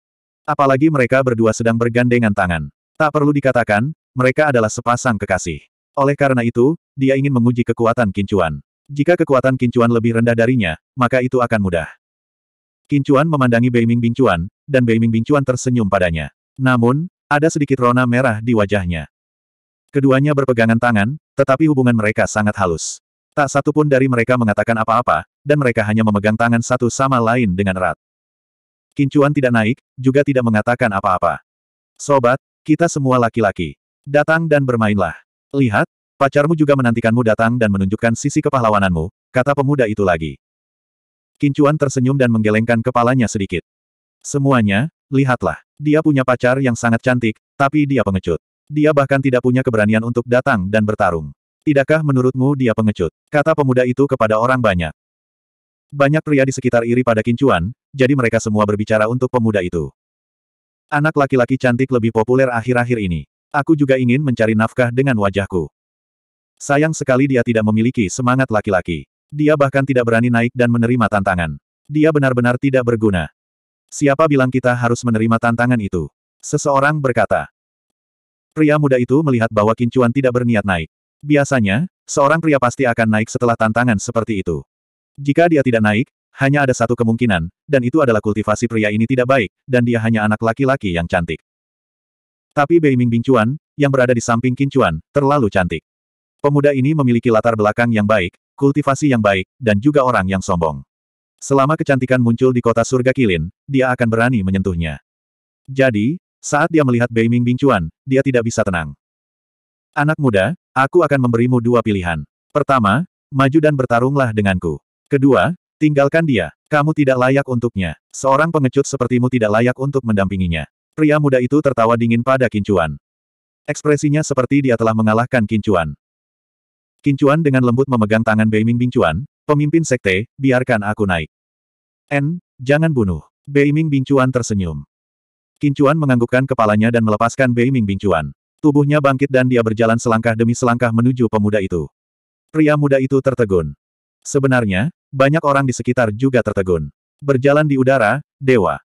Apalagi mereka berdua sedang bergandengan tangan. Tak perlu dikatakan, mereka adalah sepasang kekasih. Oleh karena itu, dia ingin menguji kekuatan kincuan. Jika kekuatan kincuan lebih rendah darinya, maka itu akan mudah. Kincuan memandangi Beiming Bingcuan, dan Beiming Bingcuan tersenyum padanya. Namun, ada sedikit rona merah di wajahnya. Keduanya berpegangan tangan, tetapi hubungan mereka sangat halus. Tak satu pun dari mereka mengatakan apa-apa, dan mereka hanya memegang tangan satu sama lain dengan erat. Kincuan tidak naik, juga tidak mengatakan apa-apa. Sobat, kita semua laki-laki. Datang dan bermainlah. Lihat, pacarmu juga menantikanmu datang dan menunjukkan sisi kepahlawananmu, kata pemuda itu lagi. Kincuan tersenyum dan menggelengkan kepalanya sedikit. Semuanya, lihatlah. Dia punya pacar yang sangat cantik, tapi dia pengecut. Dia bahkan tidak punya keberanian untuk datang dan bertarung. Tidakkah menurutmu dia pengecut? Kata pemuda itu kepada orang banyak. Banyak pria di sekitar iri pada Kincuan, jadi mereka semua berbicara untuk pemuda itu. Anak laki-laki cantik lebih populer akhir-akhir ini. Aku juga ingin mencari nafkah dengan wajahku. Sayang sekali dia tidak memiliki semangat laki-laki. Dia bahkan tidak berani naik dan menerima tantangan. Dia benar-benar tidak berguna. Siapa bilang kita harus menerima tantangan itu? Seseorang berkata. Pria muda itu melihat bahwa Kincuan tidak berniat naik. Biasanya, seorang pria pasti akan naik setelah tantangan seperti itu. Jika dia tidak naik, hanya ada satu kemungkinan, dan itu adalah kultivasi pria ini tidak baik, dan dia hanya anak laki-laki yang cantik. Tapi Beiming Bingchuan, yang berada di samping Kincuan, terlalu cantik. Pemuda ini memiliki latar belakang yang baik, kultivasi yang baik, dan juga orang yang sombong. Selama kecantikan muncul di kota surga Kilin, dia akan berani menyentuhnya. Jadi, saat dia melihat Beiming Bingchuan, dia tidak bisa tenang. Anak muda, aku akan memberimu dua pilihan. Pertama, maju dan bertarunglah denganku. Kedua, tinggalkan dia. Kamu tidak layak untuknya. Seorang pengecut sepertimu tidak layak untuk mendampinginya. Pria muda itu tertawa dingin pada Kincuan. Ekspresinya seperti dia telah mengalahkan Kincuan. Kincuan dengan lembut memegang tangan Beiming Bingcuan, pemimpin sekte, biarkan aku naik. N, jangan bunuh. Beiming Bingcuan tersenyum. Kincuan menganggukkan kepalanya dan melepaskan Beiming Bingcuan. Tubuhnya bangkit dan dia berjalan selangkah demi selangkah menuju pemuda itu. Pria muda itu tertegun. Sebenarnya, banyak orang di sekitar juga tertegun. Berjalan di udara, dewa.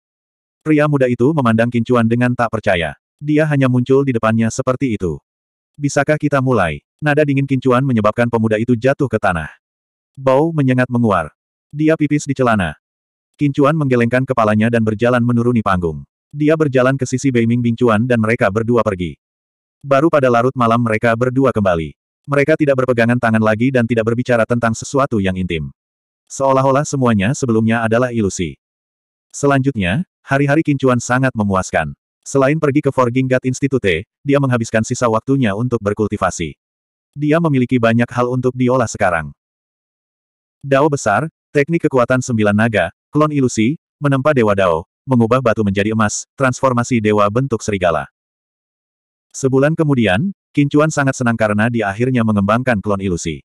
Pria muda itu memandang Kincuan dengan tak percaya. Dia hanya muncul di depannya seperti itu. Bisakah kita mulai? Nada dingin Kincuan menyebabkan pemuda itu jatuh ke tanah. Bau menyengat menguar. Dia pipis di celana. Kincuan menggelengkan kepalanya dan berjalan menuruni panggung. Dia berjalan ke sisi Beiming Bingcuan dan mereka berdua pergi. Baru pada larut malam mereka berdua kembali. Mereka tidak berpegangan tangan lagi dan tidak berbicara tentang sesuatu yang intim. Seolah-olah semuanya sebelumnya adalah ilusi. Selanjutnya, Hari-hari Kincuan sangat memuaskan. Selain pergi ke Forging God Institute, dia menghabiskan sisa waktunya untuk berkultivasi. Dia memiliki banyak hal untuk diolah sekarang. Dao besar, teknik kekuatan sembilan naga, klon ilusi, menempa Dewa Dao, mengubah batu menjadi emas, transformasi dewa bentuk serigala. Sebulan kemudian, Kincuan sangat senang karena dia akhirnya mengembangkan klon ilusi.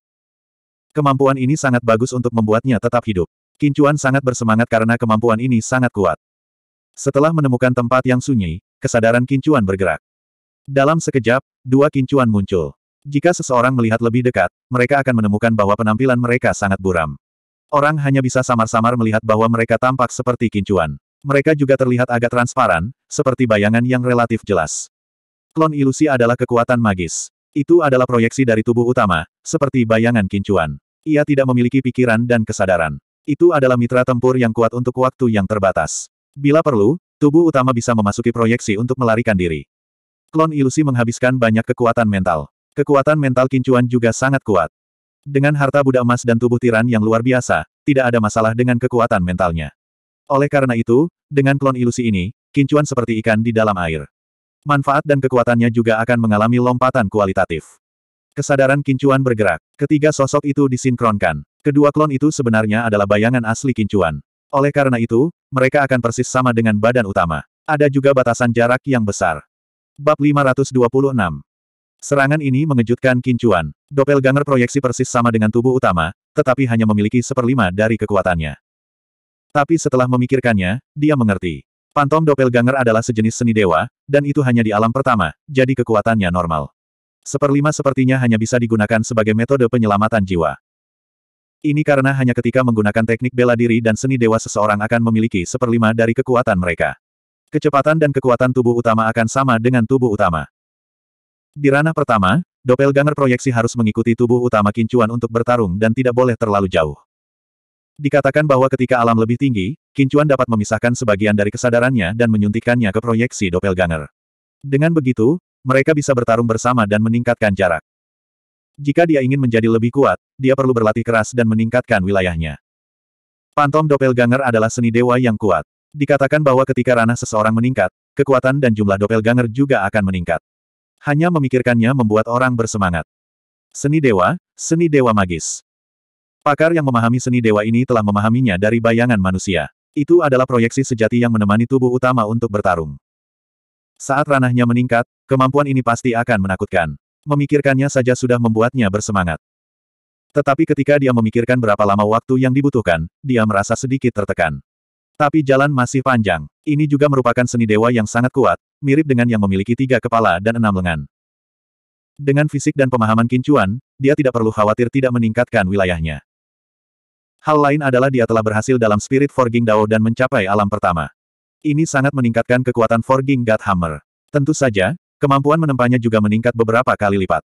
Kemampuan ini sangat bagus untuk membuatnya tetap hidup. Kincuan sangat bersemangat karena kemampuan ini sangat kuat. Setelah menemukan tempat yang sunyi, kesadaran kincuan bergerak. Dalam sekejap, dua kincuan muncul. Jika seseorang melihat lebih dekat, mereka akan menemukan bahwa penampilan mereka sangat buram. Orang hanya bisa samar-samar melihat bahwa mereka tampak seperti kincuan. Mereka juga terlihat agak transparan, seperti bayangan yang relatif jelas. Klon ilusi adalah kekuatan magis. Itu adalah proyeksi dari tubuh utama, seperti bayangan kincuan. Ia tidak memiliki pikiran dan kesadaran. Itu adalah mitra tempur yang kuat untuk waktu yang terbatas. Bila perlu, tubuh utama bisa memasuki proyeksi untuk melarikan diri. Klon ilusi menghabiskan banyak kekuatan mental. Kekuatan mental kincuan juga sangat kuat. Dengan harta budak emas dan tubuh tiran yang luar biasa, tidak ada masalah dengan kekuatan mentalnya. Oleh karena itu, dengan klon ilusi ini, kincuan seperti ikan di dalam air. Manfaat dan kekuatannya juga akan mengalami lompatan kualitatif. Kesadaran kincuan bergerak. Ketiga sosok itu disinkronkan. Kedua klon itu sebenarnya adalah bayangan asli kincuan. Oleh karena itu, mereka akan persis sama dengan badan utama. Ada juga batasan jarak yang besar. Bab 526 Serangan ini mengejutkan Kincuan. Doppelganger proyeksi persis sama dengan tubuh utama, tetapi hanya memiliki seperlima dari kekuatannya. Tapi setelah memikirkannya, dia mengerti. Pantom Doppelganger adalah sejenis seni dewa, dan itu hanya di alam pertama, jadi kekuatannya normal. Seperlima sepertinya hanya bisa digunakan sebagai metode penyelamatan jiwa. Ini karena hanya ketika menggunakan teknik bela diri dan seni dewa seseorang akan memiliki seperlima dari kekuatan mereka. Kecepatan dan kekuatan tubuh utama akan sama dengan tubuh utama. Di ranah pertama, doppelganger proyeksi harus mengikuti tubuh utama kincuan untuk bertarung dan tidak boleh terlalu jauh. Dikatakan bahwa ketika alam lebih tinggi, kincuan dapat memisahkan sebagian dari kesadarannya dan menyuntikkannya ke proyeksi doppelganger. Dengan begitu, mereka bisa bertarung bersama dan meningkatkan jarak. Jika dia ingin menjadi lebih kuat, dia perlu berlatih keras dan meningkatkan wilayahnya. Pantom doppelganger adalah seni dewa yang kuat. Dikatakan bahwa ketika ranah seseorang meningkat, kekuatan dan jumlah doppelganger juga akan meningkat. Hanya memikirkannya membuat orang bersemangat. Seni dewa, seni dewa magis. Pakar yang memahami seni dewa ini telah memahaminya dari bayangan manusia. Itu adalah proyeksi sejati yang menemani tubuh utama untuk bertarung. Saat ranahnya meningkat, kemampuan ini pasti akan menakutkan. Memikirkannya saja sudah membuatnya bersemangat. Tetapi ketika dia memikirkan berapa lama waktu yang dibutuhkan, dia merasa sedikit tertekan. Tapi jalan masih panjang. Ini juga merupakan seni dewa yang sangat kuat, mirip dengan yang memiliki tiga kepala dan enam lengan. Dengan fisik dan pemahaman kincuan, dia tidak perlu khawatir tidak meningkatkan wilayahnya. Hal lain adalah dia telah berhasil dalam Spirit Forging Dao dan mencapai alam pertama. Ini sangat meningkatkan kekuatan Forging God Hammer. Tentu saja, Kemampuan menempahnya juga meningkat beberapa kali lipat.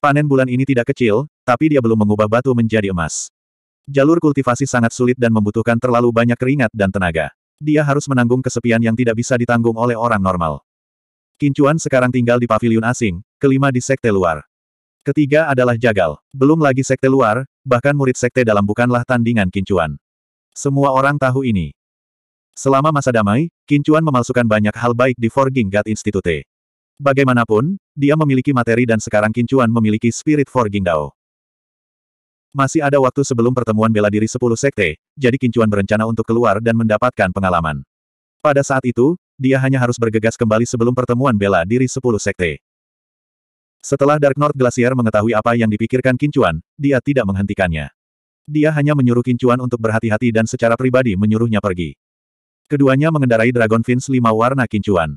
Panen bulan ini tidak kecil, tapi dia belum mengubah batu menjadi emas. Jalur kultivasi sangat sulit dan membutuhkan terlalu banyak keringat dan tenaga. Dia harus menanggung kesepian yang tidak bisa ditanggung oleh orang normal. Kincuan sekarang tinggal di paviliun asing, kelima di sekte luar. Ketiga adalah Jagal. Belum lagi sekte luar, bahkan murid sekte dalam bukanlah tandingan Kincuan. Semua orang tahu ini. Selama masa damai, Kincuan memalsukan banyak hal baik di Forging God Institute. Bagaimanapun, dia memiliki materi dan sekarang Kincuan memiliki spirit forging Dao. Masih ada waktu sebelum pertemuan bela diri 10 sekte, jadi Kincuan berencana untuk keluar dan mendapatkan pengalaman. Pada saat itu, dia hanya harus bergegas kembali sebelum pertemuan bela diri 10 sekte. Setelah Dark North Glacier mengetahui apa yang dipikirkan Kincuan, dia tidak menghentikannya. Dia hanya menyuruh Kincuan untuk berhati-hati dan secara pribadi menyuruhnya pergi. Keduanya mengendarai Dragon Fins lima warna Kincuan.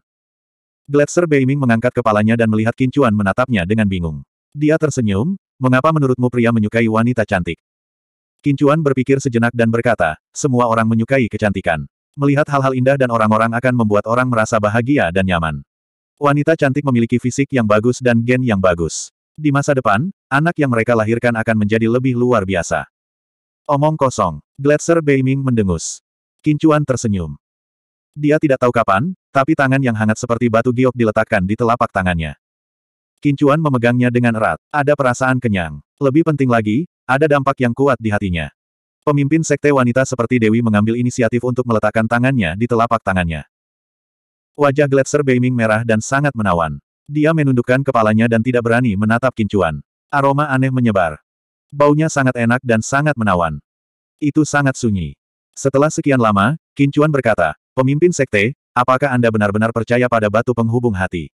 Gletser Beiming mengangkat kepalanya dan melihat Kincuan menatapnya dengan bingung. Dia tersenyum, mengapa menurutmu pria menyukai wanita cantik? Kincuan berpikir sejenak dan berkata, semua orang menyukai kecantikan. Melihat hal-hal indah dan orang-orang akan membuat orang merasa bahagia dan nyaman. Wanita cantik memiliki fisik yang bagus dan gen yang bagus. Di masa depan, anak yang mereka lahirkan akan menjadi lebih luar biasa. Omong kosong. Gletser Beiming mendengus. Kincuan tersenyum. Dia tidak tahu kapan, tapi tangan yang hangat seperti batu giok diletakkan di telapak tangannya. Kincuan memegangnya dengan erat. Ada perasaan kenyang. Lebih penting lagi, ada dampak yang kuat di hatinya. Pemimpin sekte wanita seperti Dewi mengambil inisiatif untuk meletakkan tangannya di telapak tangannya. Wajah Gletser Beiming merah dan sangat menawan. Dia menundukkan kepalanya dan tidak berani menatap kincuan. Aroma aneh menyebar. Baunya sangat enak dan sangat menawan. Itu sangat sunyi. Setelah sekian lama, Kincuan berkata, Pemimpin sekte, apakah Anda benar-benar percaya pada batu penghubung hati?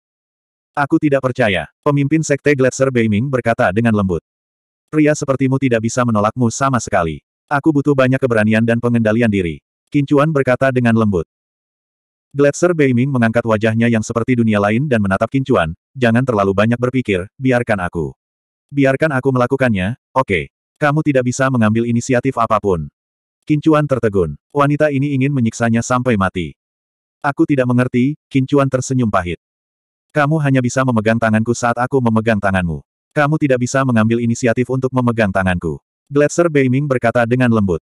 Aku tidak percaya. Pemimpin sekte Gletser Beiming berkata dengan lembut. Pria sepertimu tidak bisa menolakmu sama sekali. Aku butuh banyak keberanian dan pengendalian diri. Kincuan berkata dengan lembut. Gletser Beiming mengangkat wajahnya yang seperti dunia lain dan menatap Kincuan, jangan terlalu banyak berpikir, biarkan aku. Biarkan aku melakukannya, oke. Okay. Kamu tidak bisa mengambil inisiatif apapun. Kincuan tertegun. Wanita ini ingin menyiksanya sampai mati. Aku tidak mengerti, Kincuan tersenyum pahit. Kamu hanya bisa memegang tanganku saat aku memegang tanganmu. Kamu tidak bisa mengambil inisiatif untuk memegang tanganku. Gletser Beiming berkata dengan lembut.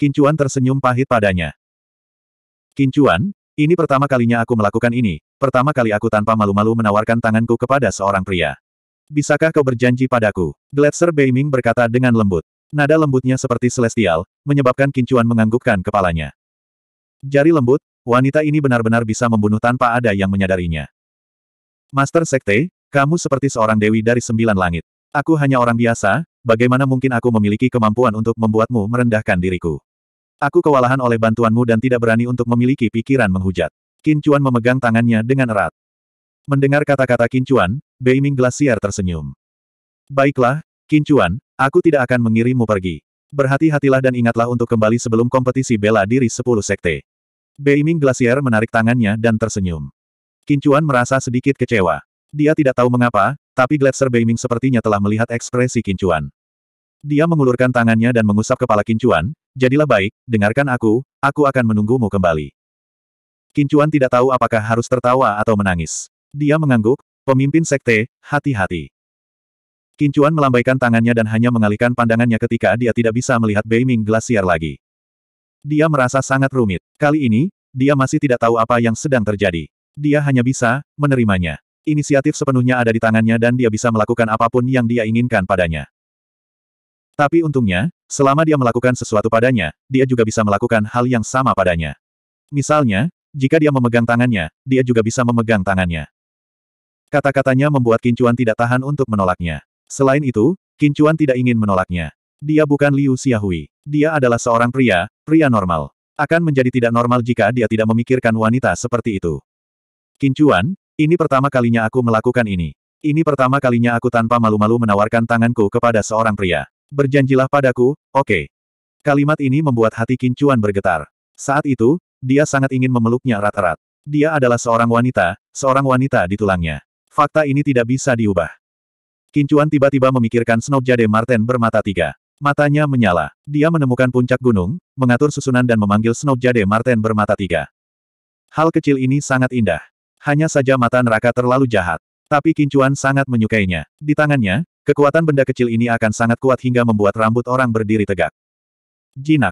Kincuan tersenyum pahit padanya. Kincuan, ini pertama kalinya aku melakukan ini, pertama kali aku tanpa malu-malu menawarkan tanganku kepada seorang pria. Bisakah kau berjanji padaku? Gletser Beiming berkata dengan lembut. Nada lembutnya seperti celestial, menyebabkan Kincuan menganggukkan kepalanya. Jari lembut, wanita ini benar-benar bisa membunuh tanpa ada yang menyadarinya. Master Sekte, kamu seperti seorang dewi dari sembilan langit. Aku hanya orang biasa, bagaimana mungkin aku memiliki kemampuan untuk membuatmu merendahkan diriku? Aku kewalahan oleh bantuanmu dan tidak berani untuk memiliki pikiran menghujat. Kincuan memegang tangannya dengan erat. Mendengar kata-kata Kincuan, Beiming Glacier tersenyum. Baiklah, Kincuan, aku tidak akan mengirimmu pergi. Berhati-hatilah dan ingatlah untuk kembali sebelum kompetisi bela diri 10 sekte. Beiming Glacier menarik tangannya dan tersenyum. Kincuan merasa sedikit kecewa. Dia tidak tahu mengapa, tapi Gletser Beiming sepertinya telah melihat ekspresi Kincuan. Dia mengulurkan tangannya dan mengusap kepala Kincuan, jadilah baik, dengarkan aku, aku akan menunggumu kembali. Kincuan tidak tahu apakah harus tertawa atau menangis. Dia mengangguk, pemimpin sekte, hati-hati. Kincuan melambaikan tangannya dan hanya mengalihkan pandangannya ketika dia tidak bisa melihat Bei Ming Glacier lagi. Dia merasa sangat rumit. Kali ini, dia masih tidak tahu apa yang sedang terjadi. Dia hanya bisa menerimanya. Inisiatif sepenuhnya ada di tangannya dan dia bisa melakukan apapun yang dia inginkan padanya. Tapi untungnya, selama dia melakukan sesuatu padanya, dia juga bisa melakukan hal yang sama padanya. Misalnya, jika dia memegang tangannya, dia juga bisa memegang tangannya. Kata-katanya membuat Kincuan tidak tahan untuk menolaknya. Selain itu, Kincuan tidak ingin menolaknya. Dia bukan Liu Xiaohui. Dia adalah seorang pria, pria normal. Akan menjadi tidak normal jika dia tidak memikirkan wanita seperti itu. Kincuan, ini pertama kalinya aku melakukan ini. Ini pertama kalinya aku tanpa malu-malu menawarkan tanganku kepada seorang pria. Berjanjilah padaku, oke. Okay. Kalimat ini membuat hati Kincuan bergetar. Saat itu, dia sangat ingin memeluknya erat-erat. Dia adalah seorang wanita, seorang wanita di tulangnya. Fakta ini tidak bisa diubah. Kincuan tiba-tiba memikirkan Jade Marten bermata tiga. Matanya menyala. Dia menemukan puncak gunung, mengatur susunan dan memanggil Jade Marten bermata tiga. Hal kecil ini sangat indah. Hanya saja mata neraka terlalu jahat. Tapi Kincuan sangat menyukainya. Di tangannya, kekuatan benda kecil ini akan sangat kuat hingga membuat rambut orang berdiri tegak. Jinak.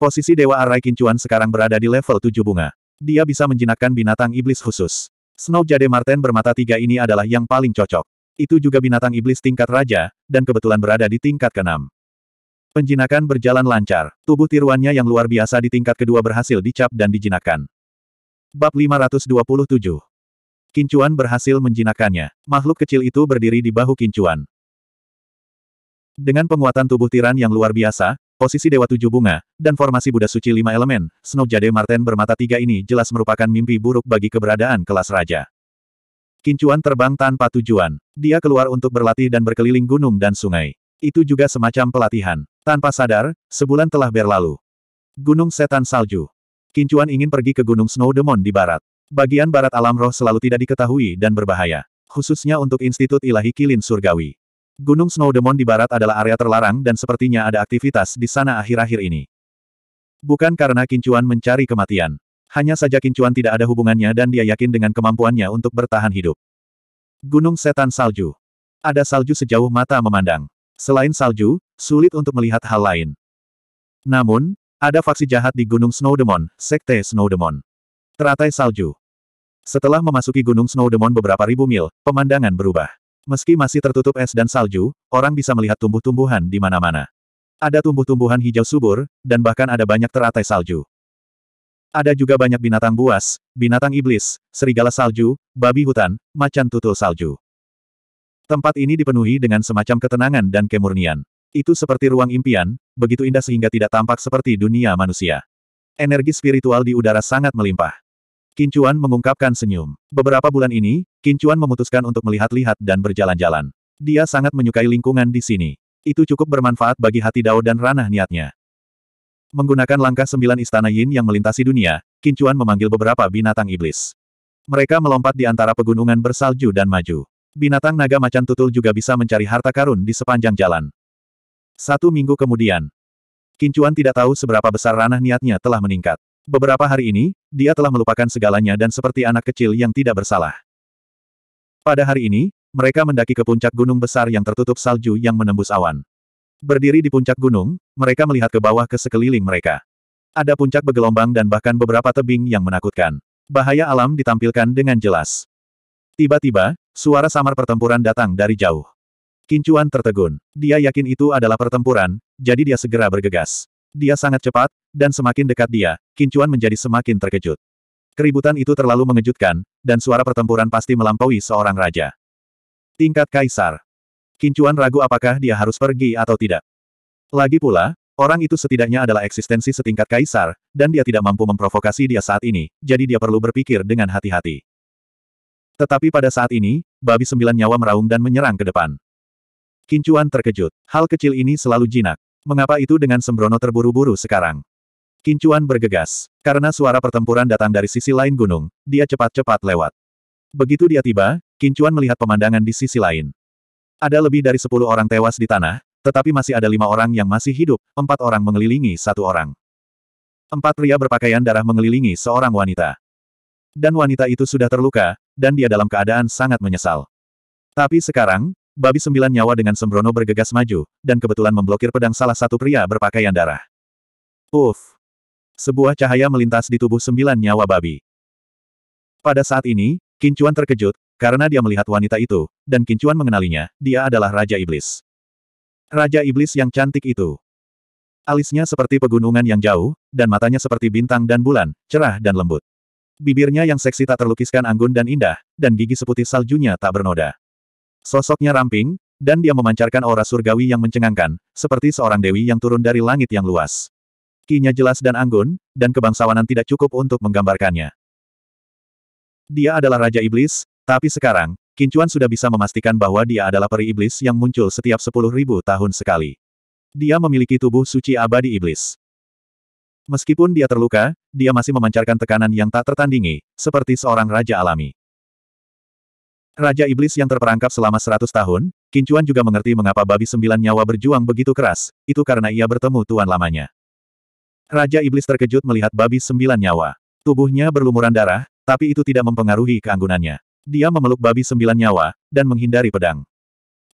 Posisi Dewa Arai Kincuan sekarang berada di level tujuh bunga. Dia bisa menjinakkan binatang iblis khusus. Snow Jade Marten bermata tiga ini adalah yang paling cocok itu juga binatang iblis tingkat raja, dan kebetulan berada di tingkat keenam. Penjinakan berjalan lancar, tubuh tiruannya yang luar biasa di tingkat kedua berhasil dicap dan dijinakkan. Bab 527 Kincuan berhasil menjinakannya. Makhluk kecil itu berdiri di bahu Kincuan. Dengan penguatan tubuh tiran yang luar biasa, posisi Dewa Tujuh Bunga, dan formasi Buddha Suci Lima Elemen, Snow Jade Marten bermata tiga ini jelas merupakan mimpi buruk bagi keberadaan kelas raja. Kincuan terbang tanpa tujuan. Dia keluar untuk berlatih dan berkeliling gunung dan sungai. Itu juga semacam pelatihan. Tanpa sadar, sebulan telah berlalu. Gunung Setan Salju. Kincuan ingin pergi ke Gunung Snow Demon di barat. Bagian barat alam roh selalu tidak diketahui dan berbahaya. Khususnya untuk Institut Ilahi Kilin Surgawi. Gunung Snow Demon di barat adalah area terlarang dan sepertinya ada aktivitas di sana akhir-akhir ini. Bukan karena Kincuan mencari kematian. Hanya saja Kincuan tidak ada hubungannya dan dia yakin dengan kemampuannya untuk bertahan hidup. Gunung Setan Salju. Ada salju sejauh mata memandang. Selain salju, sulit untuk melihat hal lain. Namun, ada faksi jahat di Gunung Snowdemon, Sekte Snowdemon. Teratai salju. Setelah memasuki Gunung Snowdemon beberapa ribu mil, pemandangan berubah. Meski masih tertutup es dan salju, orang bisa melihat tumbuh-tumbuhan di mana-mana. Ada tumbuh-tumbuhan hijau subur, dan bahkan ada banyak teratai salju. Ada juga banyak binatang buas, binatang iblis, serigala salju, babi hutan, macan tutul salju. Tempat ini dipenuhi dengan semacam ketenangan dan kemurnian. Itu seperti ruang impian, begitu indah sehingga tidak tampak seperti dunia manusia. Energi spiritual di udara sangat melimpah. Kincuan mengungkapkan senyum. Beberapa bulan ini, Kincuan memutuskan untuk melihat-lihat dan berjalan-jalan. Dia sangat menyukai lingkungan di sini. Itu cukup bermanfaat bagi hati Dao dan ranah niatnya. Menggunakan langkah sembilan istana Yin yang melintasi dunia, Kincuan memanggil beberapa binatang iblis. Mereka melompat di antara pegunungan bersalju dan maju. Binatang naga macan tutul juga bisa mencari harta karun di sepanjang jalan. Satu minggu kemudian, Kincuan tidak tahu seberapa besar ranah niatnya telah meningkat. Beberapa hari ini, dia telah melupakan segalanya dan seperti anak kecil yang tidak bersalah. Pada hari ini, mereka mendaki ke puncak gunung besar yang tertutup salju yang menembus awan. Berdiri di puncak gunung, mereka melihat ke bawah ke sekeliling mereka. Ada puncak bergelombang dan bahkan beberapa tebing yang menakutkan. Bahaya alam ditampilkan dengan jelas. Tiba-tiba, suara samar pertempuran datang dari jauh. Kincuan tertegun. Dia yakin itu adalah pertempuran, jadi dia segera bergegas. Dia sangat cepat, dan semakin dekat dia, Kincuan menjadi semakin terkejut. Keributan itu terlalu mengejutkan, dan suara pertempuran pasti melampaui seorang raja. Tingkat Kaisar Kincuan ragu apakah dia harus pergi atau tidak. Lagi pula, orang itu setidaknya adalah eksistensi setingkat kaisar, dan dia tidak mampu memprovokasi dia saat ini, jadi dia perlu berpikir dengan hati-hati. Tetapi pada saat ini, babi sembilan nyawa meraung dan menyerang ke depan. Kincuan terkejut. Hal kecil ini selalu jinak. Mengapa itu dengan sembrono terburu-buru sekarang? Kincuan bergegas. Karena suara pertempuran datang dari sisi lain gunung, dia cepat-cepat lewat. Begitu dia tiba, Kincuan melihat pemandangan di sisi lain. Ada lebih dari sepuluh orang tewas di tanah, tetapi masih ada lima orang yang masih hidup, empat orang mengelilingi satu orang. Empat pria berpakaian darah mengelilingi seorang wanita. Dan wanita itu sudah terluka, dan dia dalam keadaan sangat menyesal. Tapi sekarang, babi sembilan nyawa dengan sembrono bergegas maju, dan kebetulan memblokir pedang salah satu pria berpakaian darah. Uff! Sebuah cahaya melintas di tubuh sembilan nyawa babi. Pada saat ini, Kincuan terkejut, karena dia melihat wanita itu, dan Kincuan mengenalinya, dia adalah Raja Iblis. Raja Iblis yang cantik itu. Alisnya seperti pegunungan yang jauh, dan matanya seperti bintang dan bulan, cerah dan lembut. Bibirnya yang seksi tak terlukiskan anggun dan indah, dan gigi seputih saljunya tak bernoda. Sosoknya ramping, dan dia memancarkan aura surgawi yang mencengangkan, seperti seorang dewi yang turun dari langit yang luas. Kinya jelas dan anggun, dan kebangsawanan tidak cukup untuk menggambarkannya. Dia adalah Raja Iblis, tapi sekarang, Kincuan sudah bisa memastikan bahwa dia adalah peri iblis yang muncul setiap sepuluh ribu tahun sekali. Dia memiliki tubuh suci abadi iblis. Meskipun dia terluka, dia masih memancarkan tekanan yang tak tertandingi, seperti seorang raja alami. Raja iblis yang terperangkap selama seratus tahun, Kincuan juga mengerti mengapa babi sembilan nyawa berjuang begitu keras, itu karena ia bertemu tuan lamanya. Raja iblis terkejut melihat babi sembilan nyawa. Tubuhnya berlumuran darah, tapi itu tidak mempengaruhi keanggunannya. Dia memeluk babi sembilan nyawa, dan menghindari pedang.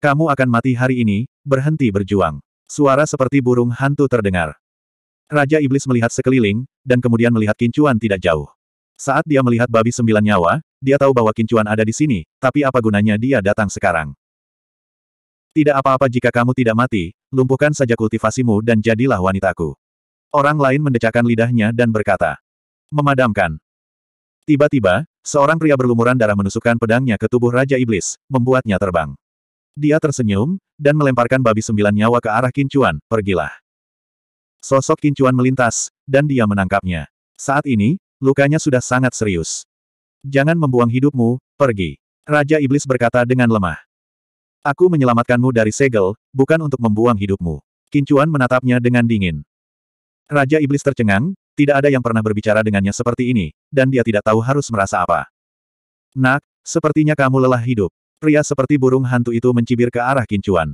Kamu akan mati hari ini, berhenti berjuang. Suara seperti burung hantu terdengar. Raja Iblis melihat sekeliling, dan kemudian melihat kincuan tidak jauh. Saat dia melihat babi sembilan nyawa, dia tahu bahwa kincuan ada di sini, tapi apa gunanya dia datang sekarang? Tidak apa-apa jika kamu tidak mati, lumpuhkan saja kultivasimu dan jadilah wanitaku. Orang lain mendecakkan lidahnya dan berkata, memadamkan. Tiba-tiba, Seorang pria berlumuran darah menusukkan pedangnya ke tubuh Raja Iblis, membuatnya terbang. Dia tersenyum, dan melemparkan babi sembilan nyawa ke arah Kincuan, pergilah. Sosok Kincuan melintas, dan dia menangkapnya. Saat ini, lukanya sudah sangat serius. Jangan membuang hidupmu, pergi. Raja Iblis berkata dengan lemah. Aku menyelamatkanmu dari segel, bukan untuk membuang hidupmu. Kincuan menatapnya dengan dingin. Raja Iblis tercengang, tidak ada yang pernah berbicara dengannya seperti ini, dan dia tidak tahu harus merasa apa. Nak, sepertinya kamu lelah hidup. Pria seperti burung hantu itu mencibir ke arah kincuan.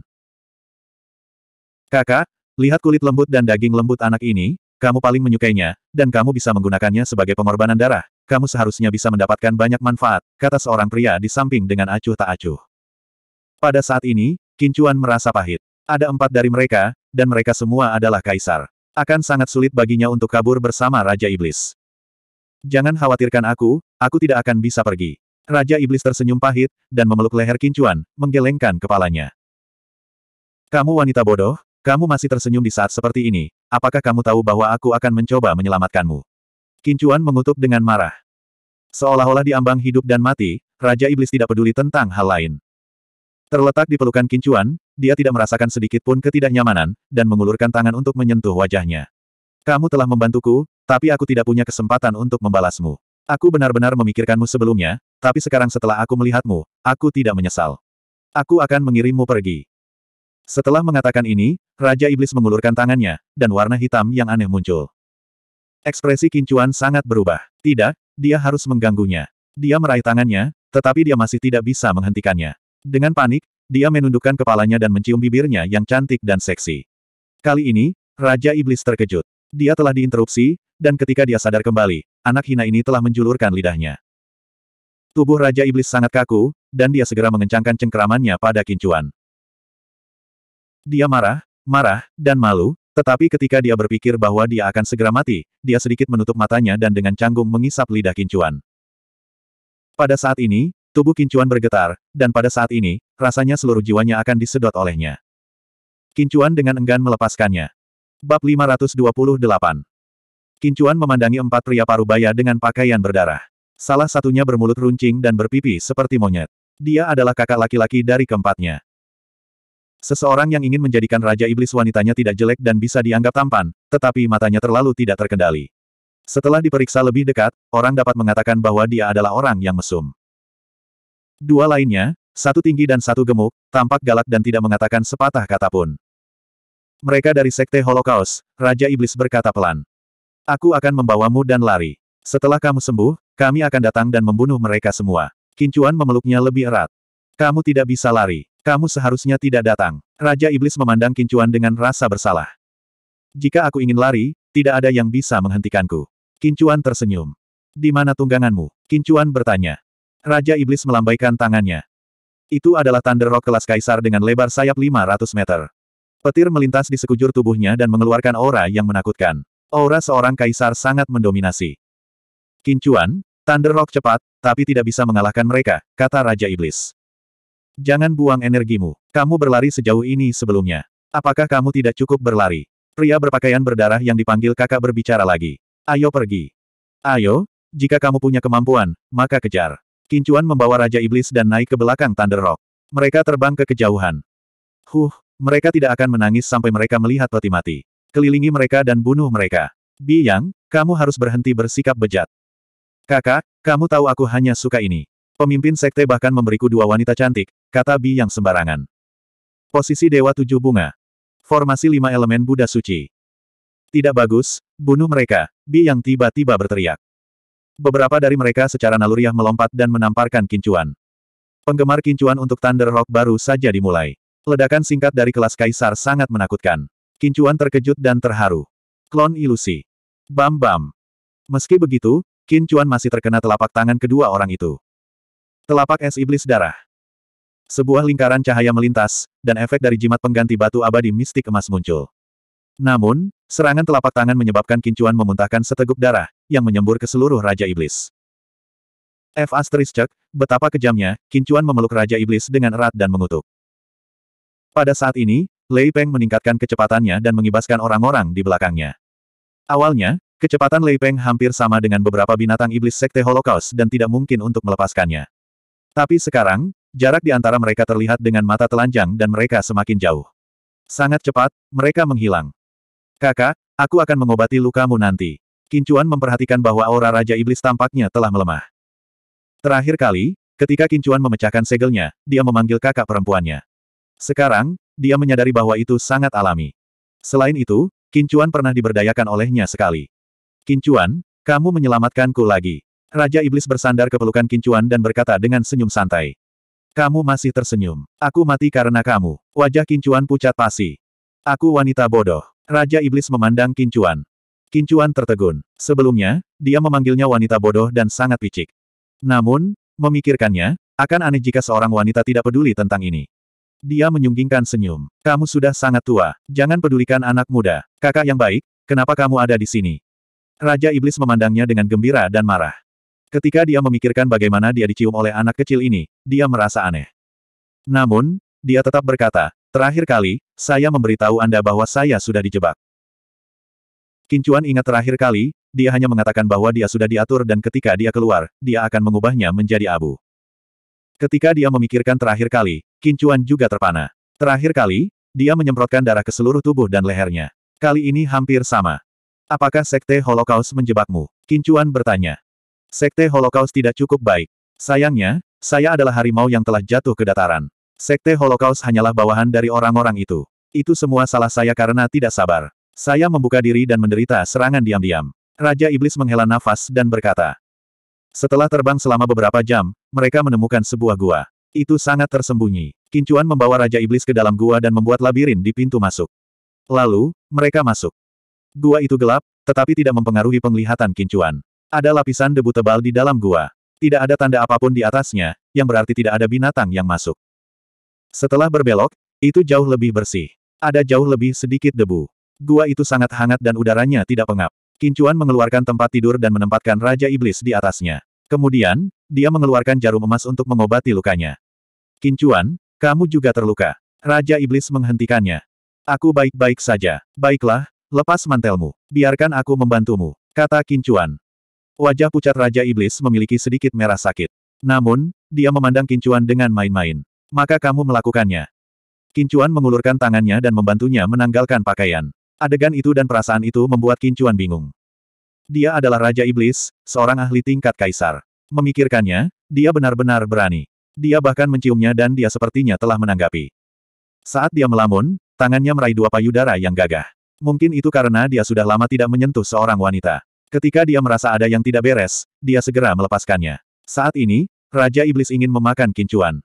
Kakak, lihat kulit lembut dan daging lembut anak ini, kamu paling menyukainya, dan kamu bisa menggunakannya sebagai pengorbanan darah. Kamu seharusnya bisa mendapatkan banyak manfaat, kata seorang pria di samping dengan acuh tak acuh. Pada saat ini, kincuan merasa pahit. Ada empat dari mereka, dan mereka semua adalah kaisar. Akan sangat sulit baginya untuk kabur bersama Raja Iblis. Jangan khawatirkan aku, aku tidak akan bisa pergi. Raja Iblis tersenyum pahit, dan memeluk leher Kincuan, menggelengkan kepalanya. Kamu wanita bodoh, kamu masih tersenyum di saat seperti ini, apakah kamu tahu bahwa aku akan mencoba menyelamatkanmu? Kincuan mengutuk dengan marah. Seolah-olah diambang hidup dan mati, Raja Iblis tidak peduli tentang hal lain. Terletak di pelukan Kincuan, dia tidak merasakan sedikit pun ketidaknyamanan, dan mengulurkan tangan untuk menyentuh wajahnya. Kamu telah membantuku, tapi aku tidak punya kesempatan untuk membalasmu. Aku benar-benar memikirkanmu sebelumnya, tapi sekarang setelah aku melihatmu, aku tidak menyesal. Aku akan mengirimmu pergi. Setelah mengatakan ini, Raja Iblis mengulurkan tangannya, dan warna hitam yang aneh muncul. Ekspresi Kincuan sangat berubah. Tidak, dia harus mengganggunya. Dia meraih tangannya, tetapi dia masih tidak bisa menghentikannya. Dengan panik, dia menundukkan kepalanya dan mencium bibirnya yang cantik dan seksi. Kali ini, Raja Iblis terkejut. Dia telah diinterupsi, dan ketika dia sadar kembali, anak hina ini telah menjulurkan lidahnya. Tubuh Raja Iblis sangat kaku, dan dia segera mengencangkan cengkeramannya pada kincuan. Dia marah, marah, dan malu, tetapi ketika dia berpikir bahwa dia akan segera mati, dia sedikit menutup matanya dan dengan canggung mengisap lidah kincuan. Pada saat ini, Tubuh Kincuan bergetar, dan pada saat ini, rasanya seluruh jiwanya akan disedot olehnya. Kincuan dengan enggan melepaskannya. Bab 528 Kincuan memandangi empat pria parubaya dengan pakaian berdarah. Salah satunya bermulut runcing dan berpipi seperti monyet. Dia adalah kakak laki-laki dari keempatnya. Seseorang yang ingin menjadikan Raja Iblis wanitanya tidak jelek dan bisa dianggap tampan, tetapi matanya terlalu tidak terkendali. Setelah diperiksa lebih dekat, orang dapat mengatakan bahwa dia adalah orang yang mesum. Dua lainnya, satu tinggi dan satu gemuk, tampak galak dan tidak mengatakan sepatah kata pun. Mereka dari Sekte Holocaust, Raja Iblis berkata pelan. Aku akan membawamu dan lari. Setelah kamu sembuh, kami akan datang dan membunuh mereka semua. Kincuan memeluknya lebih erat. Kamu tidak bisa lari. Kamu seharusnya tidak datang. Raja Iblis memandang Kincuan dengan rasa bersalah. Jika aku ingin lari, tidak ada yang bisa menghentikanku. Kincuan tersenyum. Di mana tungganganmu? Kincuan bertanya. Raja Iblis melambaikan tangannya. Itu adalah Thunder Rock kelas kaisar dengan lebar sayap 500 meter. Petir melintas di sekujur tubuhnya dan mengeluarkan aura yang menakutkan. Aura seorang kaisar sangat mendominasi. Kincuan, Thunder Rock cepat, tapi tidak bisa mengalahkan mereka, kata Raja Iblis. Jangan buang energimu. Kamu berlari sejauh ini sebelumnya. Apakah kamu tidak cukup berlari? Pria berpakaian berdarah yang dipanggil kakak berbicara lagi. Ayo pergi. Ayo, jika kamu punya kemampuan, maka kejar. Kincuan membawa Raja Iblis dan naik ke belakang Thunder Rock. Mereka terbang ke kejauhan. Huh, mereka tidak akan menangis sampai mereka melihat peti mati. Kelilingi mereka dan bunuh mereka. Biang, kamu harus berhenti bersikap bejat. Kakak, kamu tahu aku hanya suka ini. Pemimpin sekte bahkan memberiku dua wanita cantik, kata Bi Yang sembarangan. Posisi Dewa Tujuh Bunga. Formasi lima elemen Buddha Suci. Tidak bagus, bunuh mereka, Bi Yang tiba-tiba berteriak. Beberapa dari mereka secara naluriah melompat dan menamparkan kincuan. Penggemar kincuan untuk Thunder Rock baru saja dimulai. Ledakan singkat dari kelas kaisar sangat menakutkan. Kincuan terkejut dan terharu. Klon ilusi. Bam bam. Meski begitu, Kincuan masih terkena telapak tangan kedua orang itu. Telapak es iblis darah. Sebuah lingkaran cahaya melintas, dan efek dari jimat pengganti batu abadi mistik emas muncul. Namun, Serangan telapak tangan menyebabkan kincuan memuntahkan seteguk darah, yang menyembur ke seluruh Raja Iblis. F. Asteriscek, betapa kejamnya, kincuan memeluk Raja Iblis dengan erat dan mengutuk. Pada saat ini, Lei Peng meningkatkan kecepatannya dan mengibaskan orang-orang di belakangnya. Awalnya, kecepatan Lei Peng hampir sama dengan beberapa binatang iblis sekte Holocaust dan tidak mungkin untuk melepaskannya. Tapi sekarang, jarak di antara mereka terlihat dengan mata telanjang dan mereka semakin jauh. Sangat cepat, mereka menghilang. Kakak, aku akan mengobati lukamu nanti. Kincuan memperhatikan bahwa aura Raja Iblis tampaknya telah melemah. Terakhir kali, ketika Kincuan memecahkan segelnya, dia memanggil kakak perempuannya. Sekarang, dia menyadari bahwa itu sangat alami. Selain itu, Kincuan pernah diberdayakan olehnya sekali. Kincuan, kamu menyelamatkanku lagi. Raja Iblis bersandar ke pelukan Kincuan dan berkata dengan senyum santai. Kamu masih tersenyum. Aku mati karena kamu. Wajah Kincuan pucat pasi. Aku wanita bodoh. Raja Iblis memandang Kincuan. Kincuan tertegun. Sebelumnya, dia memanggilnya wanita bodoh dan sangat picik. Namun, memikirkannya, akan aneh jika seorang wanita tidak peduli tentang ini. Dia menyunggingkan senyum. Kamu sudah sangat tua, jangan pedulikan anak muda. Kakak yang baik, kenapa kamu ada di sini? Raja Iblis memandangnya dengan gembira dan marah. Ketika dia memikirkan bagaimana dia dicium oleh anak kecil ini, dia merasa aneh. Namun, dia tetap berkata, Terakhir kali, saya memberitahu Anda bahwa saya sudah dijebak. Kincuan ingat terakhir kali, dia hanya mengatakan bahwa dia sudah diatur dan ketika dia keluar, dia akan mengubahnya menjadi abu. Ketika dia memikirkan terakhir kali, Kincuan juga terpana. Terakhir kali, dia menyemprotkan darah ke seluruh tubuh dan lehernya. Kali ini hampir sama. Apakah Sekte Holocaust menjebakmu? Kincuan bertanya. Sekte Holocaust tidak cukup baik. Sayangnya, saya adalah harimau yang telah jatuh ke dataran. Sekte Holocaust hanyalah bawahan dari orang-orang itu. Itu semua salah saya karena tidak sabar. Saya membuka diri dan menderita serangan diam-diam. Raja Iblis menghela nafas dan berkata. Setelah terbang selama beberapa jam, mereka menemukan sebuah gua. Itu sangat tersembunyi. Kincuan membawa Raja Iblis ke dalam gua dan membuat labirin di pintu masuk. Lalu, mereka masuk. Gua itu gelap, tetapi tidak mempengaruhi penglihatan Kincuan. Ada lapisan debu tebal di dalam gua. Tidak ada tanda apapun di atasnya, yang berarti tidak ada binatang yang masuk. Setelah berbelok, itu jauh lebih bersih. Ada jauh lebih sedikit debu. Gua itu sangat hangat dan udaranya tidak pengap. Kincuan mengeluarkan tempat tidur dan menempatkan Raja Iblis di atasnya. Kemudian, dia mengeluarkan jarum emas untuk mengobati lukanya. Kincuan, kamu juga terluka. Raja Iblis menghentikannya. Aku baik-baik saja. Baiklah, lepas mantelmu. Biarkan aku membantumu, kata Kincuan. Wajah pucat Raja Iblis memiliki sedikit merah sakit. Namun, dia memandang Kincuan dengan main-main maka kamu melakukannya. Kincuan mengulurkan tangannya dan membantunya menanggalkan pakaian. Adegan itu dan perasaan itu membuat Kincuan bingung. Dia adalah Raja Iblis, seorang ahli tingkat kaisar. Memikirkannya, dia benar-benar berani. Dia bahkan menciumnya dan dia sepertinya telah menanggapi. Saat dia melamun, tangannya meraih dua payudara yang gagah. Mungkin itu karena dia sudah lama tidak menyentuh seorang wanita. Ketika dia merasa ada yang tidak beres, dia segera melepaskannya. Saat ini, Raja Iblis ingin memakan Kincuan.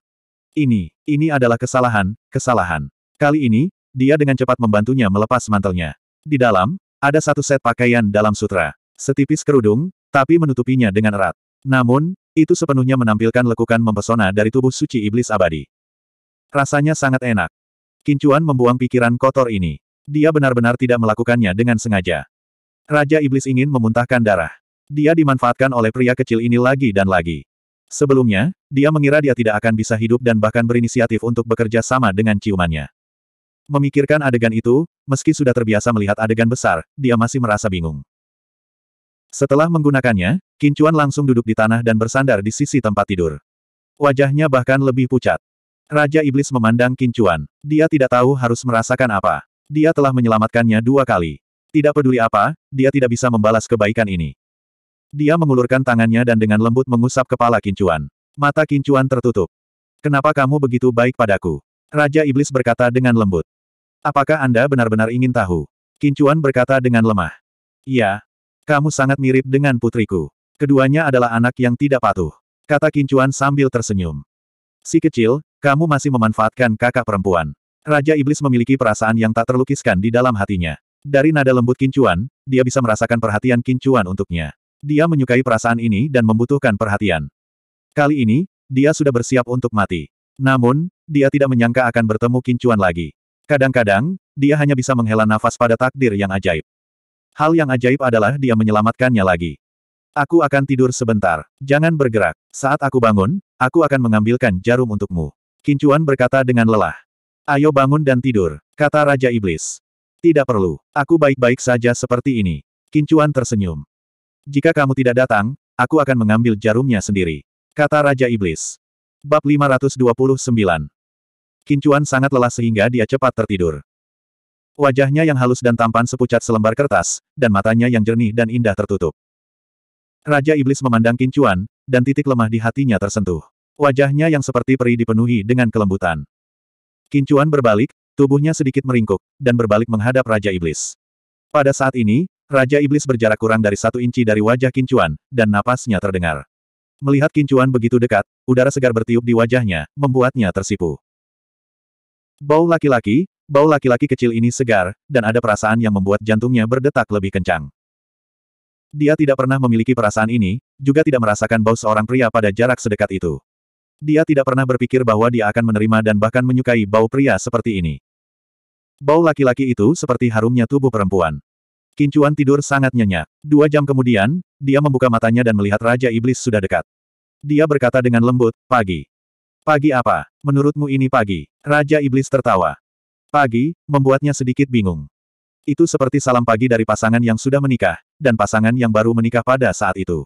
Ini, ini adalah kesalahan, kesalahan. Kali ini, dia dengan cepat membantunya melepas mantelnya. Di dalam, ada satu set pakaian dalam sutra. Setipis kerudung, tapi menutupinya dengan erat. Namun, itu sepenuhnya menampilkan lekukan mempesona dari tubuh suci iblis abadi. Rasanya sangat enak. Kincuan membuang pikiran kotor ini. Dia benar-benar tidak melakukannya dengan sengaja. Raja Iblis ingin memuntahkan darah. Dia dimanfaatkan oleh pria kecil ini lagi dan lagi. Sebelumnya, dia mengira dia tidak akan bisa hidup dan bahkan berinisiatif untuk bekerja sama dengan ciumannya. Memikirkan adegan itu, meski sudah terbiasa melihat adegan besar, dia masih merasa bingung. Setelah menggunakannya, Kincuan langsung duduk di tanah dan bersandar di sisi tempat tidur. Wajahnya bahkan lebih pucat. Raja Iblis memandang Kincuan. Dia tidak tahu harus merasakan apa. Dia telah menyelamatkannya dua kali. Tidak peduli apa, dia tidak bisa membalas kebaikan ini. Dia mengulurkan tangannya dan dengan lembut mengusap kepala Kincuan. Mata Kincuan tertutup. Kenapa kamu begitu baik padaku? Raja Iblis berkata dengan lembut. Apakah Anda benar-benar ingin tahu? Kincuan berkata dengan lemah. Iya. Kamu sangat mirip dengan putriku. Keduanya adalah anak yang tidak patuh. Kata Kincuan sambil tersenyum. Si kecil, kamu masih memanfaatkan kakak perempuan. Raja Iblis memiliki perasaan yang tak terlukiskan di dalam hatinya. Dari nada lembut Kincuan, dia bisa merasakan perhatian Kincuan untuknya. Dia menyukai perasaan ini dan membutuhkan perhatian. Kali ini, dia sudah bersiap untuk mati. Namun, dia tidak menyangka akan bertemu Kincuan lagi. Kadang-kadang, dia hanya bisa menghela nafas pada takdir yang ajaib. Hal yang ajaib adalah dia menyelamatkannya lagi. Aku akan tidur sebentar. Jangan bergerak. Saat aku bangun, aku akan mengambilkan jarum untukmu. Kincuan berkata dengan lelah. Ayo bangun dan tidur, kata Raja Iblis. Tidak perlu. Aku baik-baik saja seperti ini. Kincuan tersenyum. Jika kamu tidak datang, aku akan mengambil jarumnya sendiri. Kata Raja Iblis. Bab 529 Kincuan sangat lelah sehingga dia cepat tertidur. Wajahnya yang halus dan tampan sepucat selembar kertas, dan matanya yang jernih dan indah tertutup. Raja Iblis memandang Kincuan, dan titik lemah di hatinya tersentuh. Wajahnya yang seperti peri dipenuhi dengan kelembutan. Kincuan berbalik, tubuhnya sedikit meringkuk, dan berbalik menghadap Raja Iblis. Pada saat ini, Raja Iblis berjarak kurang dari satu inci dari wajah Kincuan, dan napasnya terdengar. Melihat Kincuan begitu dekat, udara segar bertiup di wajahnya, membuatnya tersipu. Bau laki-laki, bau laki-laki kecil ini segar, dan ada perasaan yang membuat jantungnya berdetak lebih kencang. Dia tidak pernah memiliki perasaan ini, juga tidak merasakan bau seorang pria pada jarak sedekat itu. Dia tidak pernah berpikir bahwa dia akan menerima dan bahkan menyukai bau pria seperti ini. Bau laki-laki itu seperti harumnya tubuh perempuan. Kincuan tidur sangat nyenyak. Dua jam kemudian, dia membuka matanya dan melihat Raja Iblis sudah dekat. Dia berkata dengan lembut, pagi. Pagi apa? Menurutmu ini pagi? Raja Iblis tertawa. Pagi, membuatnya sedikit bingung. Itu seperti salam pagi dari pasangan yang sudah menikah, dan pasangan yang baru menikah pada saat itu.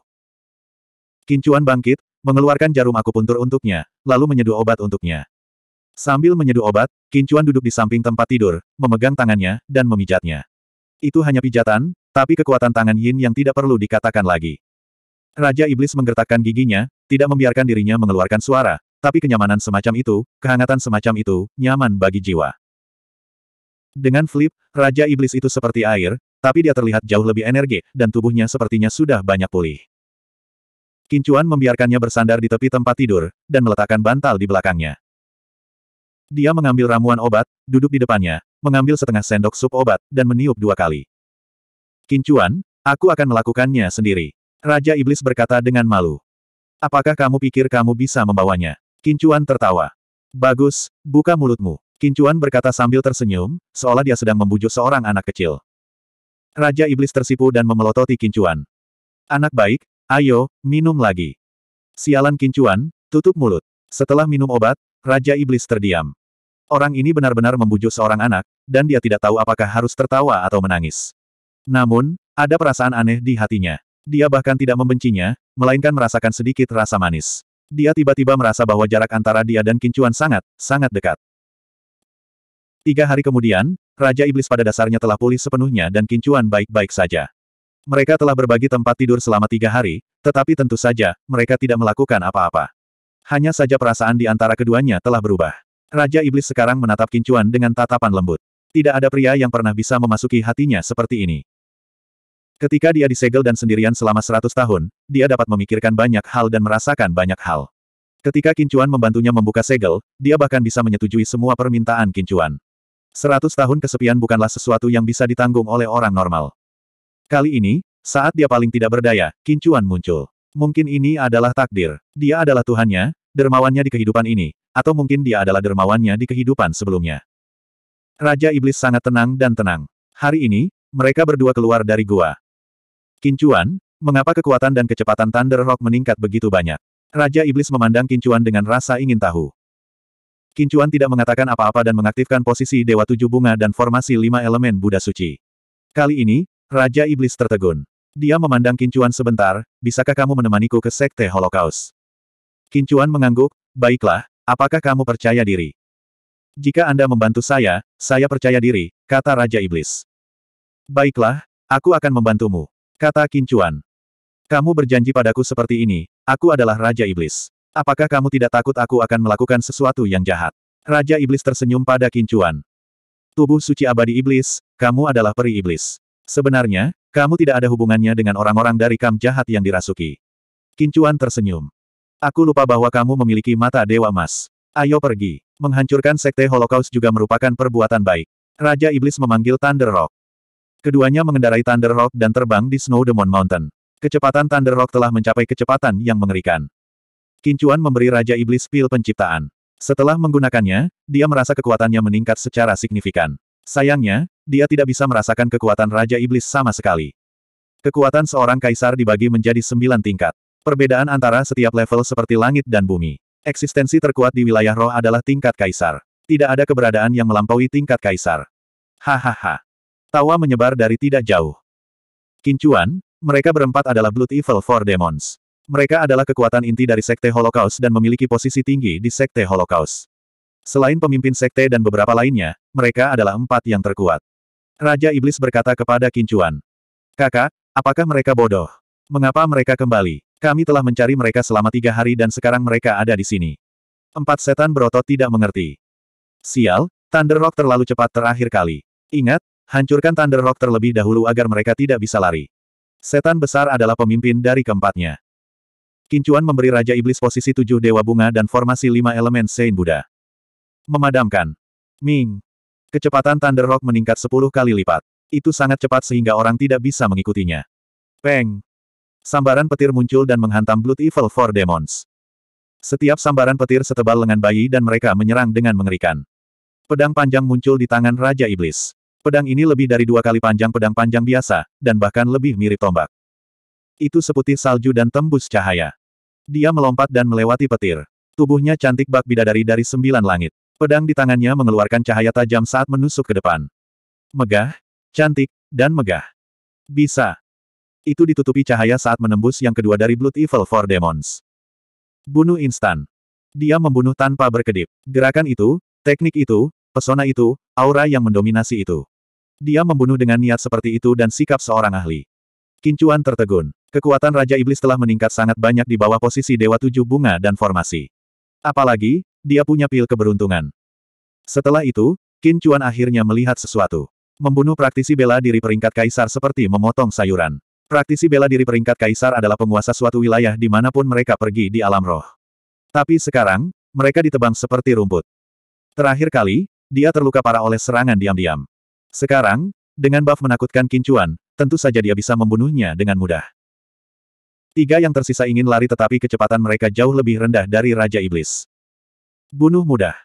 Kincuan bangkit, mengeluarkan jarum akupuntur untuknya, lalu menyeduh obat untuknya. Sambil menyeduh obat, Kincuan duduk di samping tempat tidur, memegang tangannya, dan memijatnya. Itu hanya pijatan, tapi kekuatan tangan Yin yang tidak perlu dikatakan lagi. Raja Iblis menggertakkan giginya, tidak membiarkan dirinya mengeluarkan suara, tapi kenyamanan semacam itu, kehangatan semacam itu, nyaman bagi jiwa. Dengan flip, Raja Iblis itu seperti air, tapi dia terlihat jauh lebih energi, dan tubuhnya sepertinya sudah banyak pulih. Kincuan membiarkannya bersandar di tepi tempat tidur, dan meletakkan bantal di belakangnya. Dia mengambil ramuan obat, duduk di depannya, mengambil setengah sendok sup obat, dan meniup dua kali. Kincuan, aku akan melakukannya sendiri. Raja Iblis berkata dengan malu. Apakah kamu pikir kamu bisa membawanya? Kincuan tertawa. Bagus, buka mulutmu. Kincuan berkata sambil tersenyum, seolah dia sedang membujuk seorang anak kecil. Raja Iblis tersipu dan memelototi Kincuan. Anak baik, ayo, minum lagi. Sialan Kincuan, tutup mulut. Setelah minum obat, Raja Iblis terdiam. Orang ini benar-benar membujuk seorang anak, dan dia tidak tahu apakah harus tertawa atau menangis. Namun, ada perasaan aneh di hatinya. Dia bahkan tidak membencinya, melainkan merasakan sedikit rasa manis. Dia tiba-tiba merasa bahwa jarak antara dia dan Kincuan sangat, sangat dekat. Tiga hari kemudian, Raja Iblis pada dasarnya telah pulih sepenuhnya dan Kincuan baik-baik saja. Mereka telah berbagi tempat tidur selama tiga hari, tetapi tentu saja, mereka tidak melakukan apa-apa. Hanya saja perasaan di antara keduanya telah berubah. Raja Iblis sekarang menatap Kincuan dengan tatapan lembut. Tidak ada pria yang pernah bisa memasuki hatinya seperti ini. Ketika dia disegel dan sendirian selama seratus tahun, dia dapat memikirkan banyak hal dan merasakan banyak hal. Ketika Kincuan membantunya membuka segel, dia bahkan bisa menyetujui semua permintaan Kincuan. Seratus tahun kesepian bukanlah sesuatu yang bisa ditanggung oleh orang normal. Kali ini, saat dia paling tidak berdaya, Kincuan muncul. Mungkin ini adalah takdir. Dia adalah Tuhannya, dermawannya di kehidupan ini, atau mungkin dia adalah dermawannya di kehidupan sebelumnya. Raja Iblis sangat tenang dan tenang. Hari ini, mereka berdua keluar dari gua. Kincuan, mengapa kekuatan dan kecepatan Thunder Rock meningkat begitu banyak? Raja Iblis memandang Kincuan dengan rasa ingin tahu. Kincuan tidak mengatakan apa-apa dan mengaktifkan posisi Dewa Tujuh Bunga dan formasi lima elemen Buddha Suci. Kali ini, Raja Iblis tertegun. Dia memandang Kincuan sebentar, bisakah kamu menemaniku ke Sekte Holocaust? Kincuan mengangguk, baiklah, apakah kamu percaya diri? Jika Anda membantu saya, saya percaya diri, kata Raja Iblis. Baiklah, aku akan membantumu, kata Kincuan. Kamu berjanji padaku seperti ini, aku adalah Raja Iblis. Apakah kamu tidak takut aku akan melakukan sesuatu yang jahat? Raja Iblis tersenyum pada Kincuan. Tubuh suci abadi Iblis, kamu adalah peri Iblis. Sebenarnya, kamu tidak ada hubungannya dengan orang-orang dari kam jahat yang dirasuki. Kincuan tersenyum. Aku lupa bahwa kamu memiliki mata dewa emas. Ayo pergi. Menghancurkan sekte Holocaust juga merupakan perbuatan baik. Raja Iblis memanggil Thunder Rock. Keduanya mengendarai Thunder Rock dan terbang di Snow Demon Mountain. Kecepatan Thunder Rock telah mencapai kecepatan yang mengerikan. Kincuan memberi Raja Iblis pil penciptaan. Setelah menggunakannya, dia merasa kekuatannya meningkat secara signifikan. Sayangnya, dia tidak bisa merasakan kekuatan Raja Iblis sama sekali. Kekuatan seorang kaisar dibagi menjadi sembilan tingkat. Perbedaan antara setiap level seperti langit dan bumi. Eksistensi terkuat di wilayah roh adalah tingkat kaisar. Tidak ada keberadaan yang melampaui tingkat kaisar. Hahaha. Tawa menyebar dari tidak jauh. Kincuan, mereka berempat adalah Blood Evil Four Demons. Mereka adalah kekuatan inti dari Sekte Holocaust dan memiliki posisi tinggi di Sekte Holocaust. Selain pemimpin Sekte dan beberapa lainnya, mereka adalah empat yang terkuat. Raja Iblis berkata kepada Kincuan. Kakak, apakah mereka bodoh? Mengapa mereka kembali? Kami telah mencari mereka selama tiga hari dan sekarang mereka ada di sini. Empat setan berotot tidak mengerti. Sial, Thunder Rock terlalu cepat terakhir kali. Ingat, hancurkan Thunder Rock terlebih dahulu agar mereka tidak bisa lari. Setan besar adalah pemimpin dari keempatnya. Kincuan memberi Raja Iblis posisi tujuh Dewa Bunga dan formasi lima elemen Sein Buddha. Memadamkan. Ming. Kecepatan Thunder Rock meningkat sepuluh kali lipat. Itu sangat cepat sehingga orang tidak bisa mengikutinya. Peng. Sambaran petir muncul dan menghantam Blood Evil Four Demons. Setiap sambaran petir setebal lengan bayi dan mereka menyerang dengan mengerikan. Pedang panjang muncul di tangan Raja Iblis. Pedang ini lebih dari dua kali panjang pedang panjang biasa, dan bahkan lebih mirip tombak. Itu seputih salju dan tembus cahaya. Dia melompat dan melewati petir. Tubuhnya cantik bak bidadari dari sembilan langit. Pedang di tangannya mengeluarkan cahaya tajam saat menusuk ke depan. Megah, cantik, dan megah. Bisa. Itu ditutupi cahaya saat menembus yang kedua dari Blood Evil Four Demons. Bunuh instan. Dia membunuh tanpa berkedip. Gerakan itu, teknik itu, pesona itu, aura yang mendominasi itu. Dia membunuh dengan niat seperti itu dan sikap seorang ahli. Kincuan tertegun. Kekuatan Raja Iblis telah meningkat sangat banyak di bawah posisi Dewa Tujuh Bunga dan formasi. Apalagi, dia punya pil keberuntungan. Setelah itu, Kincuan akhirnya melihat sesuatu. Membunuh praktisi bela diri peringkat kaisar seperti memotong sayuran. Praktisi bela diri peringkat kaisar adalah penguasa suatu wilayah di dimanapun mereka pergi di alam roh. Tapi sekarang, mereka ditebang seperti rumput. Terakhir kali, dia terluka parah oleh serangan diam-diam. Sekarang, dengan buff menakutkan kincuan, tentu saja dia bisa membunuhnya dengan mudah. Tiga yang tersisa ingin lari tetapi kecepatan mereka jauh lebih rendah dari Raja Iblis. Bunuh mudah.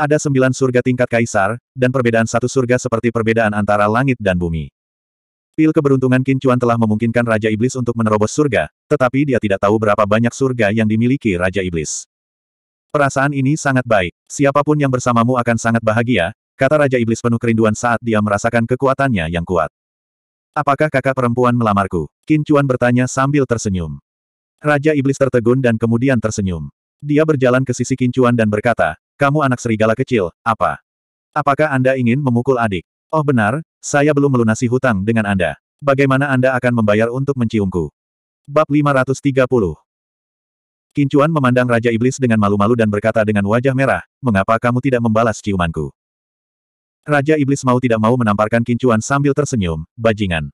Ada sembilan surga tingkat kaisar, dan perbedaan satu surga seperti perbedaan antara langit dan bumi. Pil keberuntungan Kincuan telah memungkinkan Raja Iblis untuk menerobos surga, tetapi dia tidak tahu berapa banyak surga yang dimiliki Raja Iblis. Perasaan ini sangat baik. Siapapun yang bersamamu akan sangat bahagia, kata Raja Iblis penuh kerinduan saat dia merasakan kekuatannya yang kuat. Apakah kakak perempuan melamarku? Kincuan bertanya sambil tersenyum. Raja Iblis tertegun dan kemudian tersenyum. Dia berjalan ke sisi Kincuan dan berkata, kamu anak serigala kecil, apa? Apakah Anda ingin memukul adik? Oh benar, saya belum melunasi hutang dengan Anda. Bagaimana Anda akan membayar untuk menciumku? Bab 530 Kincuan memandang Raja Iblis dengan malu-malu dan berkata dengan wajah merah, Mengapa kamu tidak membalas ciumanku? Raja Iblis mau tidak mau menamparkan Kincuan sambil tersenyum, bajingan.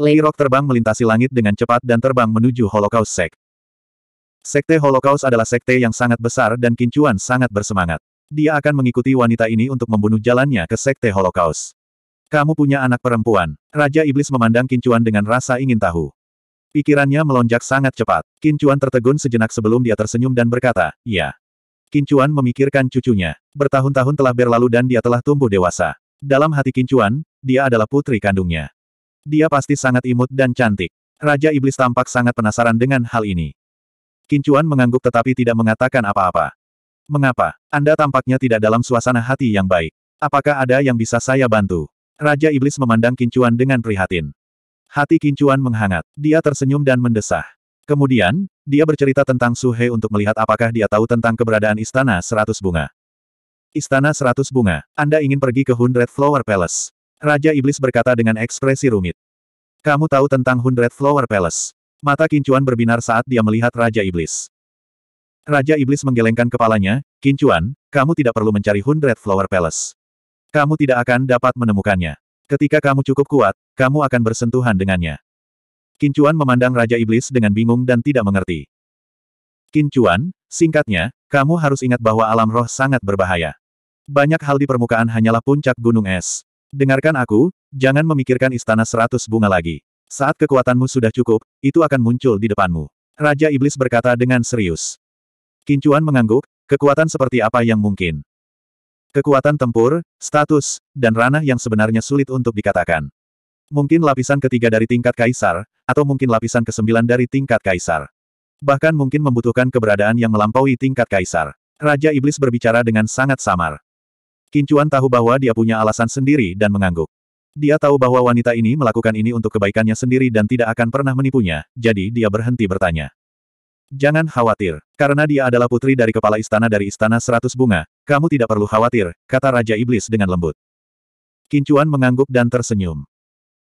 Lei Leirok terbang melintasi langit dengan cepat dan terbang menuju Holocaust Sect. Sekte Holocaust adalah sekte yang sangat besar dan Kincuan sangat bersemangat. Dia akan mengikuti wanita ini untuk membunuh jalannya ke sekte Holocaust. Kamu punya anak perempuan. Raja Iblis memandang Kincuan dengan rasa ingin tahu. Pikirannya melonjak sangat cepat. Kincuan tertegun sejenak sebelum dia tersenyum dan berkata, "Ya." Kincuan memikirkan cucunya. Bertahun-tahun telah berlalu dan dia telah tumbuh dewasa. Dalam hati Kincuan, dia adalah putri kandungnya. Dia pasti sangat imut dan cantik. Raja Iblis tampak sangat penasaran dengan hal ini. Kincuan mengangguk tetapi tidak mengatakan apa-apa. Mengapa? Anda tampaknya tidak dalam suasana hati yang baik. Apakah ada yang bisa saya bantu? Raja Iblis memandang Kincuan dengan prihatin. Hati Kincuan menghangat. Dia tersenyum dan mendesah. Kemudian, dia bercerita tentang Suhe untuk melihat apakah dia tahu tentang keberadaan Istana Seratus Bunga. Istana Seratus Bunga, Anda ingin pergi ke Hundred Flower Palace. Raja Iblis berkata dengan ekspresi rumit. Kamu tahu tentang Hundred Flower Palace. Mata Kincuan berbinar saat dia melihat Raja Iblis. Raja Iblis menggelengkan kepalanya, Kincuan, kamu tidak perlu mencari Hundred Flower Palace. Kamu tidak akan dapat menemukannya. Ketika kamu cukup kuat, kamu akan bersentuhan dengannya. Kincuan memandang Raja Iblis dengan bingung dan tidak mengerti. Kincuan, singkatnya, kamu harus ingat bahwa alam roh sangat berbahaya. Banyak hal di permukaan hanyalah puncak gunung es. Dengarkan aku, jangan memikirkan istana seratus bunga lagi. Saat kekuatanmu sudah cukup, itu akan muncul di depanmu. Raja Iblis berkata dengan serius. Kincuan mengangguk, kekuatan seperti apa yang mungkin. Kekuatan tempur, status, dan ranah yang sebenarnya sulit untuk dikatakan. Mungkin lapisan ketiga dari tingkat kaisar, atau mungkin lapisan kesembilan dari tingkat kaisar. Bahkan mungkin membutuhkan keberadaan yang melampaui tingkat kaisar. Raja Iblis berbicara dengan sangat samar. Kincuan tahu bahwa dia punya alasan sendiri dan mengangguk. Dia tahu bahwa wanita ini melakukan ini untuk kebaikannya sendiri dan tidak akan pernah menipunya, jadi dia berhenti bertanya. Jangan khawatir, karena dia adalah putri dari kepala istana dari Istana Seratus Bunga, kamu tidak perlu khawatir, kata Raja Iblis dengan lembut. Kincuan mengangguk dan tersenyum.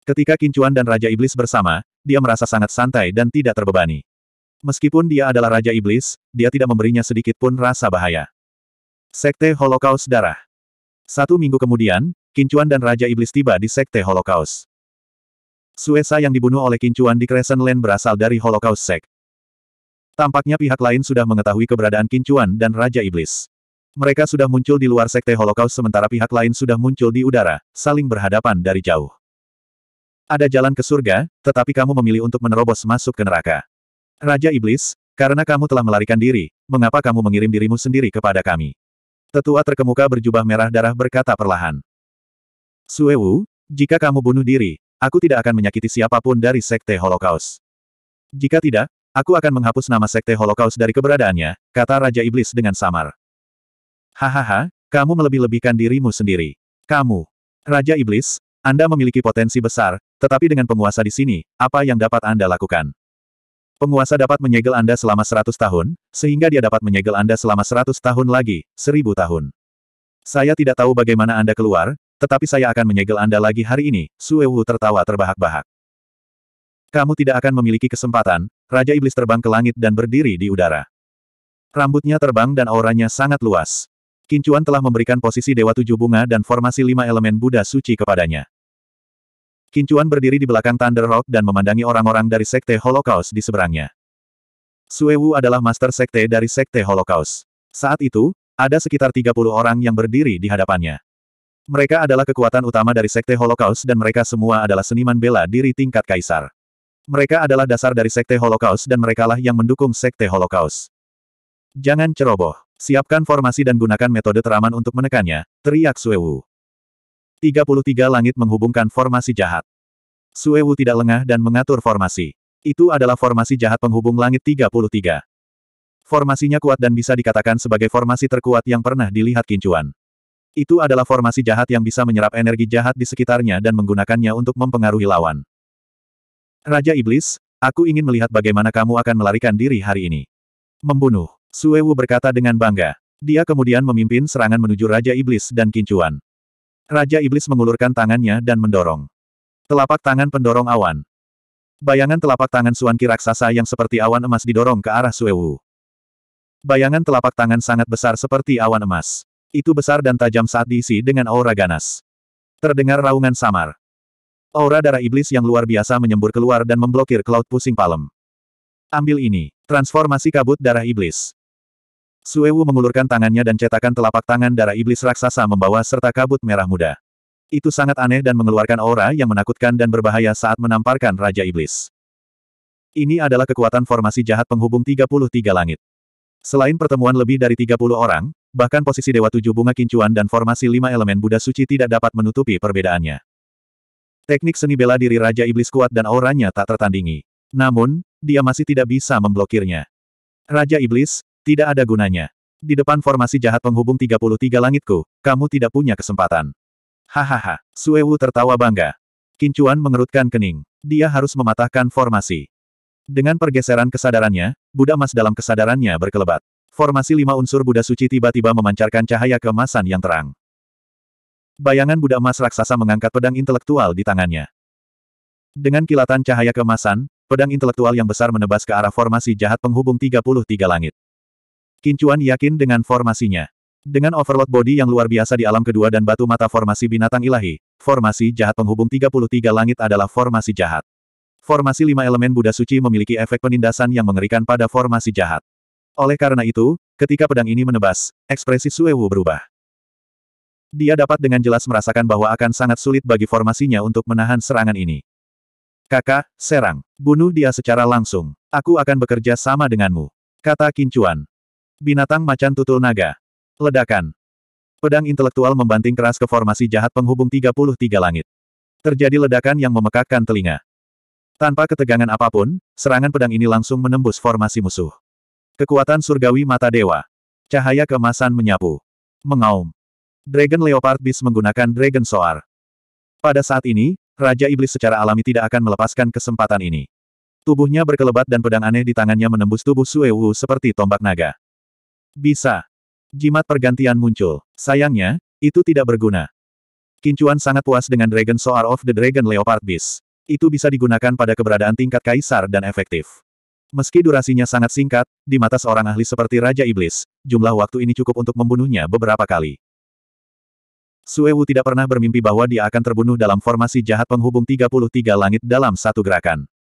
Ketika Kincuan dan Raja Iblis bersama, dia merasa sangat santai dan tidak terbebani. Meskipun dia adalah Raja Iblis, dia tidak memberinya sedikit pun rasa bahaya. Sekte Holocaust Darah Satu minggu kemudian, Kincuan dan Raja Iblis tiba di Sekte Holocaust. Suesa yang dibunuh oleh Kincuan di Crescent Land berasal dari Holocaust Sek. Tampaknya pihak lain sudah mengetahui keberadaan Kincuan dan Raja Iblis. Mereka sudah muncul di luar sekte Holocaust sementara pihak lain sudah muncul di udara, saling berhadapan dari jauh. Ada jalan ke surga, tetapi kamu memilih untuk menerobos masuk ke neraka. Raja Iblis, karena kamu telah melarikan diri, mengapa kamu mengirim dirimu sendiri kepada kami? Tetua terkemuka berjubah merah darah berkata perlahan. Suewu, jika kamu bunuh diri, aku tidak akan menyakiti siapapun dari sekte Holocaust. Jika tidak, aku akan menghapus nama sekte Holocaust dari keberadaannya, kata Raja Iblis dengan samar. Hahaha, kamu melebih-lebihkan dirimu sendiri. Kamu, Raja Iblis, Anda memiliki potensi besar, tetapi dengan penguasa di sini, apa yang dapat Anda lakukan? Penguasa dapat menyegel Anda selama seratus tahun, sehingga dia dapat menyegel Anda selama seratus tahun lagi, seribu tahun. Saya tidak tahu bagaimana Anda keluar, tetapi saya akan menyegel Anda lagi hari ini, Suewu tertawa terbahak-bahak. Kamu tidak akan memiliki kesempatan, Raja Iblis terbang ke langit dan berdiri di udara. Rambutnya terbang dan auranya sangat luas. Kincuan telah memberikan posisi Dewa Tujuh Bunga dan formasi lima elemen Buddha suci kepadanya. Kincuan berdiri di belakang Thunder Rock dan memandangi orang-orang dari Sekte Holocaust di seberangnya. Suewu adalah Master Sekte dari Sekte Holocaust. Saat itu, ada sekitar 30 orang yang berdiri di hadapannya. Mereka adalah kekuatan utama dari Sekte Holocaust dan mereka semua adalah seniman bela diri tingkat kaisar. Mereka adalah dasar dari Sekte Holocaust dan merekalah yang mendukung Sekte Holocaust. Jangan ceroboh. Siapkan formasi dan gunakan metode teraman untuk menekannya, teriak Suewu. 33 langit menghubungkan formasi jahat. Suewu tidak lengah dan mengatur formasi. Itu adalah formasi jahat penghubung langit 33. Formasinya kuat dan bisa dikatakan sebagai formasi terkuat yang pernah dilihat Kincuan. Itu adalah formasi jahat yang bisa menyerap energi jahat di sekitarnya dan menggunakannya untuk mempengaruhi lawan. Raja Iblis, aku ingin melihat bagaimana kamu akan melarikan diri hari ini. Membunuh. Sue Wu berkata dengan bangga. Dia kemudian memimpin serangan menuju Raja Iblis dan Kincuan. Raja Iblis mengulurkan tangannya dan mendorong. Telapak tangan pendorong awan. Bayangan telapak tangan Ki raksasa yang seperti awan emas didorong ke arah Suewu. Bayangan telapak tangan sangat besar seperti awan emas. Itu besar dan tajam saat diisi dengan aura ganas. Terdengar raungan samar. Aura darah iblis yang luar biasa menyembur keluar dan memblokir Cloud Pusing Palem. Ambil ini, transformasi kabut darah iblis. Suewu mengulurkan tangannya dan cetakan telapak tangan darah iblis raksasa membawa serta kabut merah muda. Itu sangat aneh dan mengeluarkan aura yang menakutkan dan berbahaya saat menamparkan Raja Iblis. Ini adalah kekuatan formasi jahat penghubung 33 langit. Selain pertemuan lebih dari 30 orang, bahkan posisi Dewa Tujuh Bunga Kincuan dan formasi lima elemen Buddha Suci tidak dapat menutupi perbedaannya. Teknik seni bela diri Raja Iblis kuat dan auranya tak tertandingi. Namun, dia masih tidak bisa memblokirnya. Raja Iblis, tidak ada gunanya. Di depan formasi jahat penghubung 33 langitku, kamu tidak punya kesempatan. Hahaha, Suewu tertawa bangga. Kincuan mengerutkan kening. Dia harus mematahkan formasi. Dengan pergeseran kesadarannya, Buddha emas dalam kesadarannya berkelebat. Formasi lima unsur Buddha suci tiba-tiba memancarkan cahaya kemasan yang terang. Bayangan Buddha emas raksasa mengangkat pedang intelektual di tangannya. Dengan kilatan cahaya kemasan, pedang intelektual yang besar menebas ke arah formasi jahat penghubung 33 langit. Kincuan yakin dengan formasinya. Dengan overload body yang luar biasa di alam kedua dan batu mata formasi binatang ilahi, formasi jahat penghubung 33 langit adalah formasi jahat. Formasi lima elemen Buddha suci memiliki efek penindasan yang mengerikan pada formasi jahat. Oleh karena itu, ketika pedang ini menebas, ekspresi Suewu berubah. Dia dapat dengan jelas merasakan bahwa akan sangat sulit bagi formasinya untuk menahan serangan ini. Kakak, serang. Bunuh dia secara langsung. Aku akan bekerja sama denganmu. Kata Kincuan. Binatang macan tutul naga. Ledakan. Pedang intelektual membanting keras ke formasi jahat penghubung 33 langit. Terjadi ledakan yang memekakkan telinga. Tanpa ketegangan apapun, serangan pedang ini langsung menembus formasi musuh. Kekuatan surgawi mata dewa. Cahaya kemasan menyapu. Mengaum. Dragon Leopard Beast menggunakan Dragon Soar. Pada saat ini, Raja Iblis secara alami tidak akan melepaskan kesempatan ini. Tubuhnya berkelebat dan pedang aneh di tangannya menembus tubuh suewu seperti tombak naga. Bisa. Jimat pergantian muncul. Sayangnya, itu tidak berguna. Kincuan sangat puas dengan Dragon Soar of the Dragon Leopard Beast. Itu bisa digunakan pada keberadaan tingkat kaisar dan efektif. Meski durasinya sangat singkat, di mata seorang ahli seperti Raja Iblis, jumlah waktu ini cukup untuk membunuhnya beberapa kali. Suewu tidak pernah bermimpi bahwa dia akan terbunuh dalam formasi jahat penghubung 33 langit dalam satu gerakan.